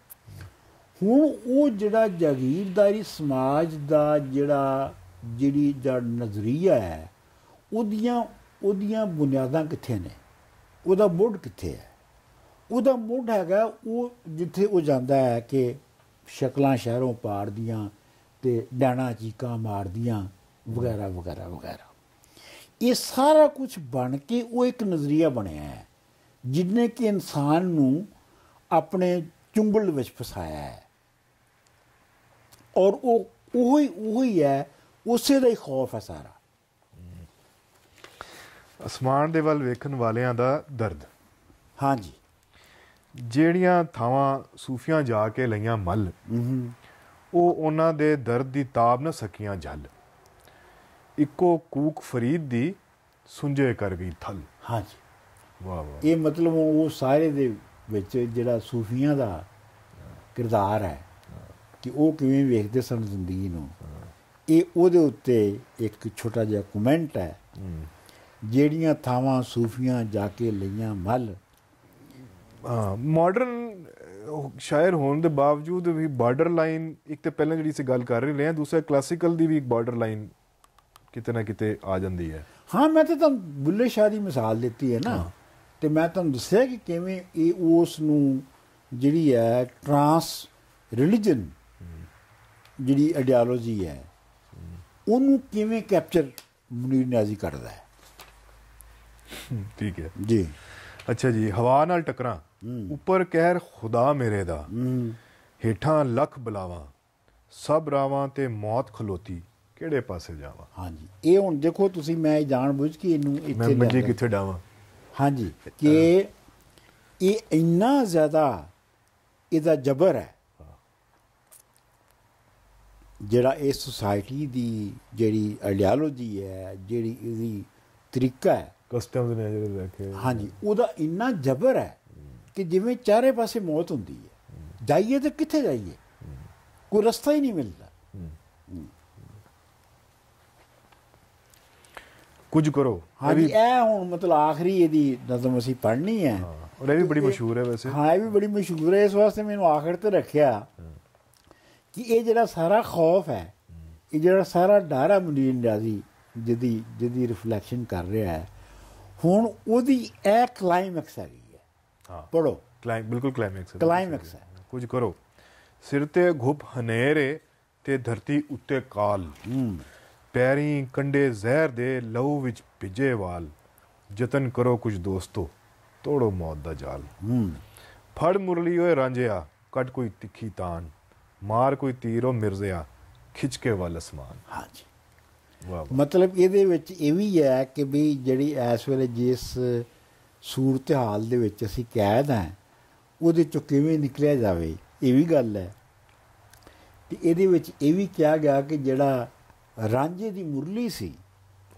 ਹੁਣ ਉਹ ਜਿਹੜਾ ਜਾਗੀਰਦਾਰੀ ਸਮਾਜ ਦਾ ਜਿਹੜਾ ਜਿਹੜੀ ਜੜ ਨਜ਼ਰੀਆ ਹੈ ਉਹਦੀਆਂ ਉਹਦੀਆਂ ਬੁਨਿਆਦਾਂ ਕਿੱਥੇ ਨੇ ਉਹਦਾ ਮੁੱਢ ਕਿੱਥੇ ਹੈ ਉਹਦਾ ਮੁੱਢ ਹੈਗਾ ਉਹ ਜਿੱਥੇ ਉਹ ਜਾਂਦਾ ਹੈ ਕਿ ਸ਼ਕਲਾਂ ਸ਼ਹਿਰੋਂ ਪਾੜਦੀਆਂ ਤੇ ਡੈਣਾ ਚੀਕਾਂ ਮਾਰਦੀਆਂ ਵਗੈਰਾ ਵਗੈਰਾ ਵਗੈਰਾ ਇਹ ਸਾਰਾ ਕੁਝ ਬਣ ਕੇ ਉਹ ਇੱਕ ਨਜ਼ਰੀਆ ਬਣਿਆ ਹੈ ਜਿਨੇ ਕਿ ਇਨਸਾਨ ਨੂੰ ਆਪਣੇ ਚੁੰਗਲ ਵਿੱਚ ਫਸਾਇਆ ਹੈ ਔਰ ਉਹ ਉਹੀ ਉਹੀ ਹੈ ਉਸੇ ਦਾ ਹੀ ਖੌਫ ਹੈ ਸਾਰਾ ਅਸਮਾਨ ਦੇ ਵੱਲ ਵੇਖਣ ਵਾਲਿਆਂ ਦਾ ਦਰਦ ਹਾਂਜੀ ਜਿਹੜੀਆਂ ਥਾਵਾਂ ਸੂਫੀਆਂ ਜਾ ਕੇ ਲਈਆਂ ਮੱਲ ਉਹ ਉਹਨਾਂ ਦੇ ਦਰਦ ਦੀ ਤਾਬ ਨਾ ਸਕੀਆਂ ਜਲ ਇੱਕੋ ਕੂਕ ਫਰੀਦ ਦੀ ਸੁੰਝੇ ਕਰ ਗਈ ਥਲ ਹਾਂਜੀ ਵਾਹ ਵਾਹ ਇਹ ਮਤਲਬ ਉਹ ਸਾਰੇ ਦੇ ਵਿੱਚ ਜਿਹੜਾ ਸੂਫੀਆਂ ਦਾ ਕਿਰਦਾਰ ਹੈ ਕਿ ਉਹ ਕਿਵੇਂ ਵੇਖਦੇ ਸਨ ਜ਼ਿੰਦਗੀ ਨੂੰ ਇਹ ਉਹਦੇ ਉੱਤੇ ਇੱਕ ਛੋਟਾ ਜਿਹਾ ਕਮੈਂਟ ਹੈ ਜਿਹੜੀਆਂ ਥਾਵਾਂ ਸੂਫੀਆਂ ਜਾ ਕੇ ਲਈਆਂ ਮੱਲ ਮਾਡਰਨ ਸ਼ਾਇਰ ਹੋਣ ਦੇ ਬਾਵਜੂਦ ਵੀ ਬਾਰਡਰ ਲਾਈਨ ਇੱਕ ਤੇ ਪਹਿਲਾਂ ਜਿਹੜੀ ਸੀ ਗੱਲ ਕਰ ਰਹੇ ਨੇ ਦੂਸਰਾ ਕਲਾਸਿਕਲ ਦੀ ਵੀ ਇੱਕ ਬਾਰਡਰ ਲਾਈਨ ਕਿਤੇ ਨਾ ਕਿਤੇ ਆ ਜਾਂਦੀ ਹੈ ਹਾਂ ਮੈਂ ਤਾਂ ਤੁਹਾਨੂੰ ਬੁੱਲੇ ਸ਼ਾਹ ਦੀ ਮਿਸਾਲ ਦਿੱਤੀ ਹੈ ਨਾ ਤੇ ਮੈਂ ਤੁਹਾਨੂੰ ਦੱਸਿਆ ਕਿ ਕਿਵੇਂ ਇਹ ਉਸ ਨੂੰ ਜਿਹੜੀ ਹੈ ਟਰਾਂਸ ਰਿਲੀਜੀਅਨ ਜਿਹੜੀ ਆਈਡੀਓਲੋਜੀ ਹੈ ਉਹਨੂੰ ਕਿਵੇਂ ਕੈਪਚਰ ਮੁਨੀਰ ਨਾਜ਼ੀ ਕਰਦਾ ਹੈ ਠੀਕ ਹੈ ਜੀ ਅੱਛਾ ਜੀ ਹਵਾ ਨਾਲ ਟਕਰਾਂ ਉੱਪਰ ਕਹਿਰ ਖੁਦਾ ਮੇਰੇ ਦਾ ਹੇਠਾਂ ਲੱਖ ਬਲਾਵਾ ਸਭ ਰਾਵਾਂ ਤੇ ਮੌਤ ਖਲੋਤੀ ਕਿਹੜੇ ਪਾਸੇ ਜਾਵਾਂ ਹਾਂਜੀ ਇਹ ਹੁਣ ਦੇਖੋ ਤੁਸੀਂ ਮੈਂ ਜਾਣ ਬੁੱਝ ਕੇ ਇਹਨੂੰ ਇੱਥੇ ਮੈਂ ਮੰਜੀ ਕਿੱਥੇ ਡਾਵਾਂ ਹਾਂਜੀ ਕਿ ਇਹ ਇੰਨਾ ਜ਼ਿਆਦਾ ਇਹਦਾ ਜਬਰ ਹੈ ਜਿਹੜਾ ਇਹ ਸੁਸਾਇਟੀ ਦੀ ਜਿਹੜੀ ਆਈਡੀਓਲੋਜੀ ਹੈ ਜਿਹੜੀ ਇਹਦੀ ਤਰੀਕਾ ਹੈ ਕਸਟਮਸ ਨੇ ਜਿਹੜੇ ਰੱਖੇ ਹਾਂਜੀ ਉਹਦਾ ਇੰਨਾ ਜਬਰ ਹੈ ਕਿ ਜਿਵੇਂ ਚਾਰੇ ਪਾਸੇ ਮੌਤ ਹੁੰਦੀ ਹੈ ਜਾਈਏ ਤਾਂ ਕਿੱਥੇ ਜਾਈਏ ਕੋਈ ਰਸਤਾ ਹੀ ਨਹੀਂ ਮਿਲਦਾ ਕੁਝ ਕਰੋ ਹਾਂਜੀ ਇਹ ਹੁਣ ਮਤਲਬ ਆਖਰੀ ਇਹਦੀ ਨਜ਼ਮ ਅਸੀਂ ਪੜ੍ਹਨੀ ਹੈ ਔਰ ਇਹ ਵੀ ਬੜੀ ਮਸ਼ਹੂਰ ਹੈ ਵੈਸੇ ਹਾਂ ਇਹ ਵੀ ਬੜੀ ਮਸ਼ਹੂਰ ਹੈ ਇਸ ਵਾਸਤੇ ਮੈਨੂੰ ਆਖਰ ਤੇ ਰੱਖਿਆ ਕਿ ਇਹ ਜਿਹੜਾ ਸਾਰਾ ਖੌਫ ਹੈ ਇਹ ਜਿਹੜਾ ਸਾਰਾ ਡਰ ਹੈ ਮੁਨੀਰ ਨਿਆਜ਼ੀ ਜਿਹਦੀ ਜਿਹਦੀ ਰਿਫਲੈਕਸ਼ਨ ਕਰ ਰਿਹਾ ਹੈ ਹੁਣ ਉਹਦੀ ਇਹ ਕਲਾਈਮੈਕਸ ਆ ਗਈ ਪੜੋ ਕਲਾਈਮ ਬਿਲਕੁਲ ਕਲਾਈਮੈਕਸ ਹੈ ਕਲਾਈਮੈਕਸ ਹੈ ਕੁਝ ਕਰੋ ਸਿਰ ਤੇ ਘੁਪ ਹਨੇਰੇ ਤੇ ਧਰਤੀ ਉੱਤੇ ਕਾਲ ਪੈਰੀ ਕੰਡੇ ਜ਼ਹਿਰ ਦੇ ਲਹੂ ਵਿੱਚ ਭਿਜੇ ਵਾਲ ਯਤਨ ਕਰੋ ਕੁਝ ਦੋਸਤੋ ਤੋੜੋ ਮੌਤ ਦਾ ਜਾਲ ਫੜ ਮੁਰਲੀ ਓਏ ਰਾਂਝਿਆ ਕੱਟ ਕੋਈ ਤਿੱਖੀ ਤਾਨ ਮਾਰ ਕੋਈ ਤੀਰੋ ਮਿਰਜ਼ਿਆ ਖਿੱਚ ਕੇ ਵਾਲ ਅਸਮਾਨ ਹਾਂਜੀ ਵਾਹ ਮਤਲਬ ਇਹਦੇ ਵਿੱਚ ਇਹ ਵੀ ਹੈ ਕਿ ਵੀ ਜਿਹੜੀ ਇਸ ਵੇਲੇ ਜਿਸ ਸੂਰਤ ਹਾਲ ਦੇ ਵਿੱਚ ਅਸੀਂ ਕੈਦ ਹਾਂ ਉਹਦੇ ਚੋਂ ਕਿਵੇਂ ਨਿਕਲਿਆ ਜਾਵੇ ਇਹ ਵੀ ਗੱਲ ਹੈ ਤੇ ਇਹਦੇ ਵਿੱਚ ਇਹ ਵੀ ਕਿਹਾ ਗਿਆ ਕਿ ਜਿਹੜਾ ਰਾਂਝੇ ਦੀ ਮੁਰਲੀ ਸੀ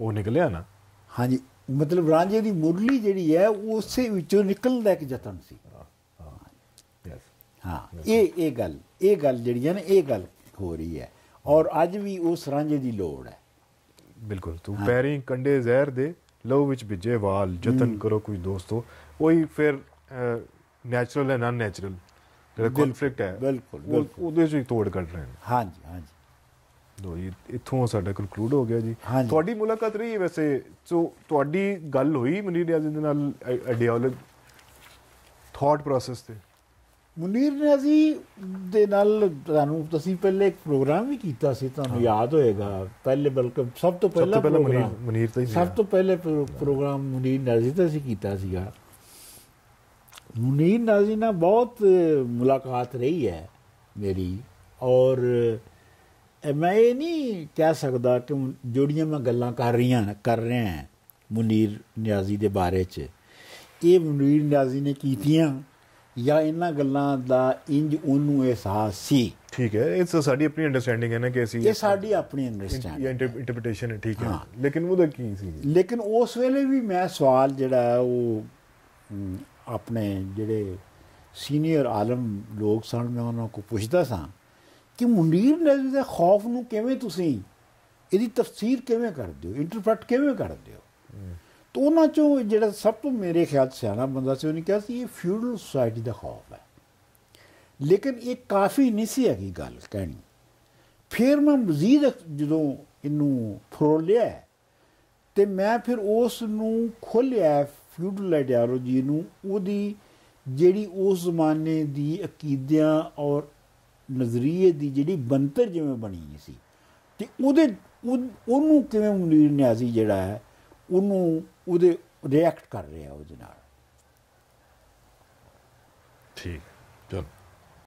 ਉਹ ਨਿਕਲਿਆ ਨਾ ਹਾਂਜੀ ਮਤਲਬ ਰਾਂਝੇ ਦੀ ਮੁਰਲੀ ਜਿਹੜੀ ਹੈ ਉਹ ਉਸੇ ਵਿੱਚੋਂ ਨਿਕਲਦਾ ਇੱਕ ਯਤਨ ਸੀ ਹਾਂ ਇਹ ਇਹ ਗੱਲ ਇਹ ਗੱਲ ਜਿਹੜੀ ਹੈ ਨਾ ਇਹ ਗੱਲ ਹੋ ਰਹੀ ਹੈ ਔਰ ਅੱਜ ਵੀ ਉਸ ਰਾਂਝੇ ਦੀ ਲੋੜ ਹੈ ਬਿਲਕੁਲ ਤੂੰ ਪੈਰੀ ਕੰਡੇ ਜ਼ਹਿਰ ਦੇ ਲਵ ਵਿੱਚ ਵਿਜੇਵਾਲ ਵਾਲ ਯਤਨ ਕਰੋ ਕੋਈ ਦੋਸਤੋ ਉਹੀ ਫਿਰ ਨੈਚੁਰਲ ਐਂਡ ਅਨ ਨੈਚੁਰਲ ਜਿਹੜਾ ਕਨਫਲਿਕਟ ਹੈ ਬਿਲਕੁਲ ਬਿਲਕੁਲ ਉਹਦੇ ਵਿੱਚ ਤੋੜ ਕੱਢ ਰਹੇ ਨੇ ਹਾਂਜੀ ਹਾਂਜੀ ਲੋ ਜੀ ਇੱਥੋਂ ਸਾਡਾ ਕਨਕਲੂਡ ਹੋ ਗਿਆ ਜੀ ਤੁਹਾਡੀ ਮੁਲਾਕਾਤ ਰਹੀ ਵੈਸੇ ਸੋ ਤੁਹਾਡੀ ਗੱਲ ਹੋਈ ਮਨੀਰ ਯਾਦ ਦੇ ਨਾਲ ਆਈਡੀਓਲੋਜੀ ਥਾਟ ਪ੍ਰੋਸੈਸ ਤੇ ਮੁਨੀਰ ਨਜ਼ੀ ਦੇ ਨਾਲ ਤੁਹਾਨੂੰ ਤੁਸੀਂ ਪਹਿਲੇ ਇੱਕ ਪ੍ਰੋਗਰਾਮ ਵੀ ਕੀਤਾ ਸੀ ਤੁਹਾਨੂੰ ਯਾਦ ਹੋਏਗਾ ਪਹਿਲੇ ਬਲਕਿ ਸਭ ਤੋਂ ਪਹਿਲਾ ਮੁਨੀਰ ਮੁਨੀਰ ਤੇ ਸਭ ਤੋਂ ਪਹਿਲੇ ਪ੍ਰੋਗਰਾਮ ਮੁਨੀਰ ਨਜ਼ੀ ਤੇ ਸੀ ਕੀਤਾ ਸੀਗਾ ਮੁਨੀਰ ਨਜ਼ੀ ਨਾਲ ਬਹੁਤ ਮੁਲਾਕਾਤ ਰਹੀ ਹੈ ਮੇਰੀ ਔਰ ਮੈਂ ਇਹ ਨਹੀਂ ਕਹਿ ਸਕਦਾ ਕਿ ਜੋੜੀਆਂ ਮੈਂ ਗੱਲਾਂ ਕਰ ਰਹੀਆਂ ਕਰ ਰਹੇ ਹਾਂ ਮੁਨੀਰ ਨਿਆਜ਼ੀ ਦੇ ਬਾਰੇ 'ਚ ਇਹ ਮੁਨੀਰ ਨਿਆਜ਼ੀ ਨੇ ਕੀਤੀਆਂ ਜਾਂ ਇਹਨਾਂ ਗੱਲਾਂ ਦਾ ਇੰਜ ਉਹਨੂੰ ਅਹਿਸਾਸ ਸੀ ਠੀਕ ਹੈ ਇਹ ਸਾਡੀ ਆਪਣੀ ਅੰਡਰਸਟੈਂਡਿੰਗ ਹੈ ਨਾ ਕਿ ਅਸੀਂ ਇਹ ਸਾਡੀ ਆਪਣੀ ਅੰਡਰਸਟੈਂਡਿੰਗ ਹੈ ਇੰਟਰਪ੍ਰੀਟੇਸ਼ਨ ਹੈ ਠੀਕ ਹੈ ਲੇਕਿਨ ਉਹਦਾ ਕੀ ਸੀ ਲੇਕਿਨ ਉਸ ਵੇਲੇ ਵੀ ਮੈਂ ਸਵਾਲ ਜਿਹੜਾ ਹੈ ਉਹ ਆਪਣੇ ਜਿਹੜੇ ਸੀਨੀਅਰ ਆਲਮ ਲੋਕ ਸਨ ਮੈਂ ਉਹਨਾਂ ਨੂੰ ਪੁੱਛਦਾ ਸਾਂ ਕਿ ਮੁਨੀਰ ਨਜ਼ਰ ਦੇ ਖੌਫ ਨੂੰ ਕਿਵੇਂ ਤੁਸੀਂ ਇਹਦੀ ਤਫਸੀਰ ਕਿਵੇਂ ਕਰਦੇ ਹੋ ਇੰਟਰਪ੍ਰੀਟ ਕਿਵੇਂ ਕਰਦੇ ਹੋ ਉਹਨਾਂ ਚੋਂ ਜਿਹੜਾ ਸਭ ਤੋਂ ਮੇਰੇ ਖਿਆਲ ਸਿਆਣਾ ਬੰਦਾ ਸੀ ਉਹਨੇ ਕਿਹਾ ਸੀ ਇਹ ਫਿਊਡਲ ਸੋਸਾਇਟੀ ਦਾ ਖੌਫ ਹੈ ਲੇਕਿਨ ਇਹ ਕਾਫੀ ਨਹੀਂ ਸੀ ਹੈਗੀ ਗੱਲ ਕਹਿਣੀ ਫਿਰ ਮੈਂ ਮਜ਼ੀਦ ਜਦੋਂ ਇਹਨੂੰ ਫਰੋਲਿਆ ਤੇ ਮੈਂ ਫਿਰ ਉਸ ਨੂੰ ਖੋਲਿਆ ਫਿਊਡਲ ਆਈਡੀਓਲੋਜੀ ਨੂੰ ਉਹਦੀ ਜਿਹੜੀ ਉਸ ਜ਼ਮਾਨੇ ਦੀ ਅਕੀਦਿਆਂ ਔਰ ਨਜ਼ਰੀਏ ਦੀ ਜਿਹੜੀ ਬੰਤਰ ਜਿਵੇਂ ਬਣੀ ਸੀ ਤੇ ਉਹਦੇ ਉਹਨੂੰ ਕਿਵੇਂ ਮੁਨੀਰ ਨਿਆਜ਼ੀ ਜਿਹੜਾ ਹੈ ਉਹਨੂੰ ਉਹਦੇ ਰਿਐਕਟ ਕਰ ਰਿਹਾ ਉਹਦੇ ਨਾਲ ਠੀਕ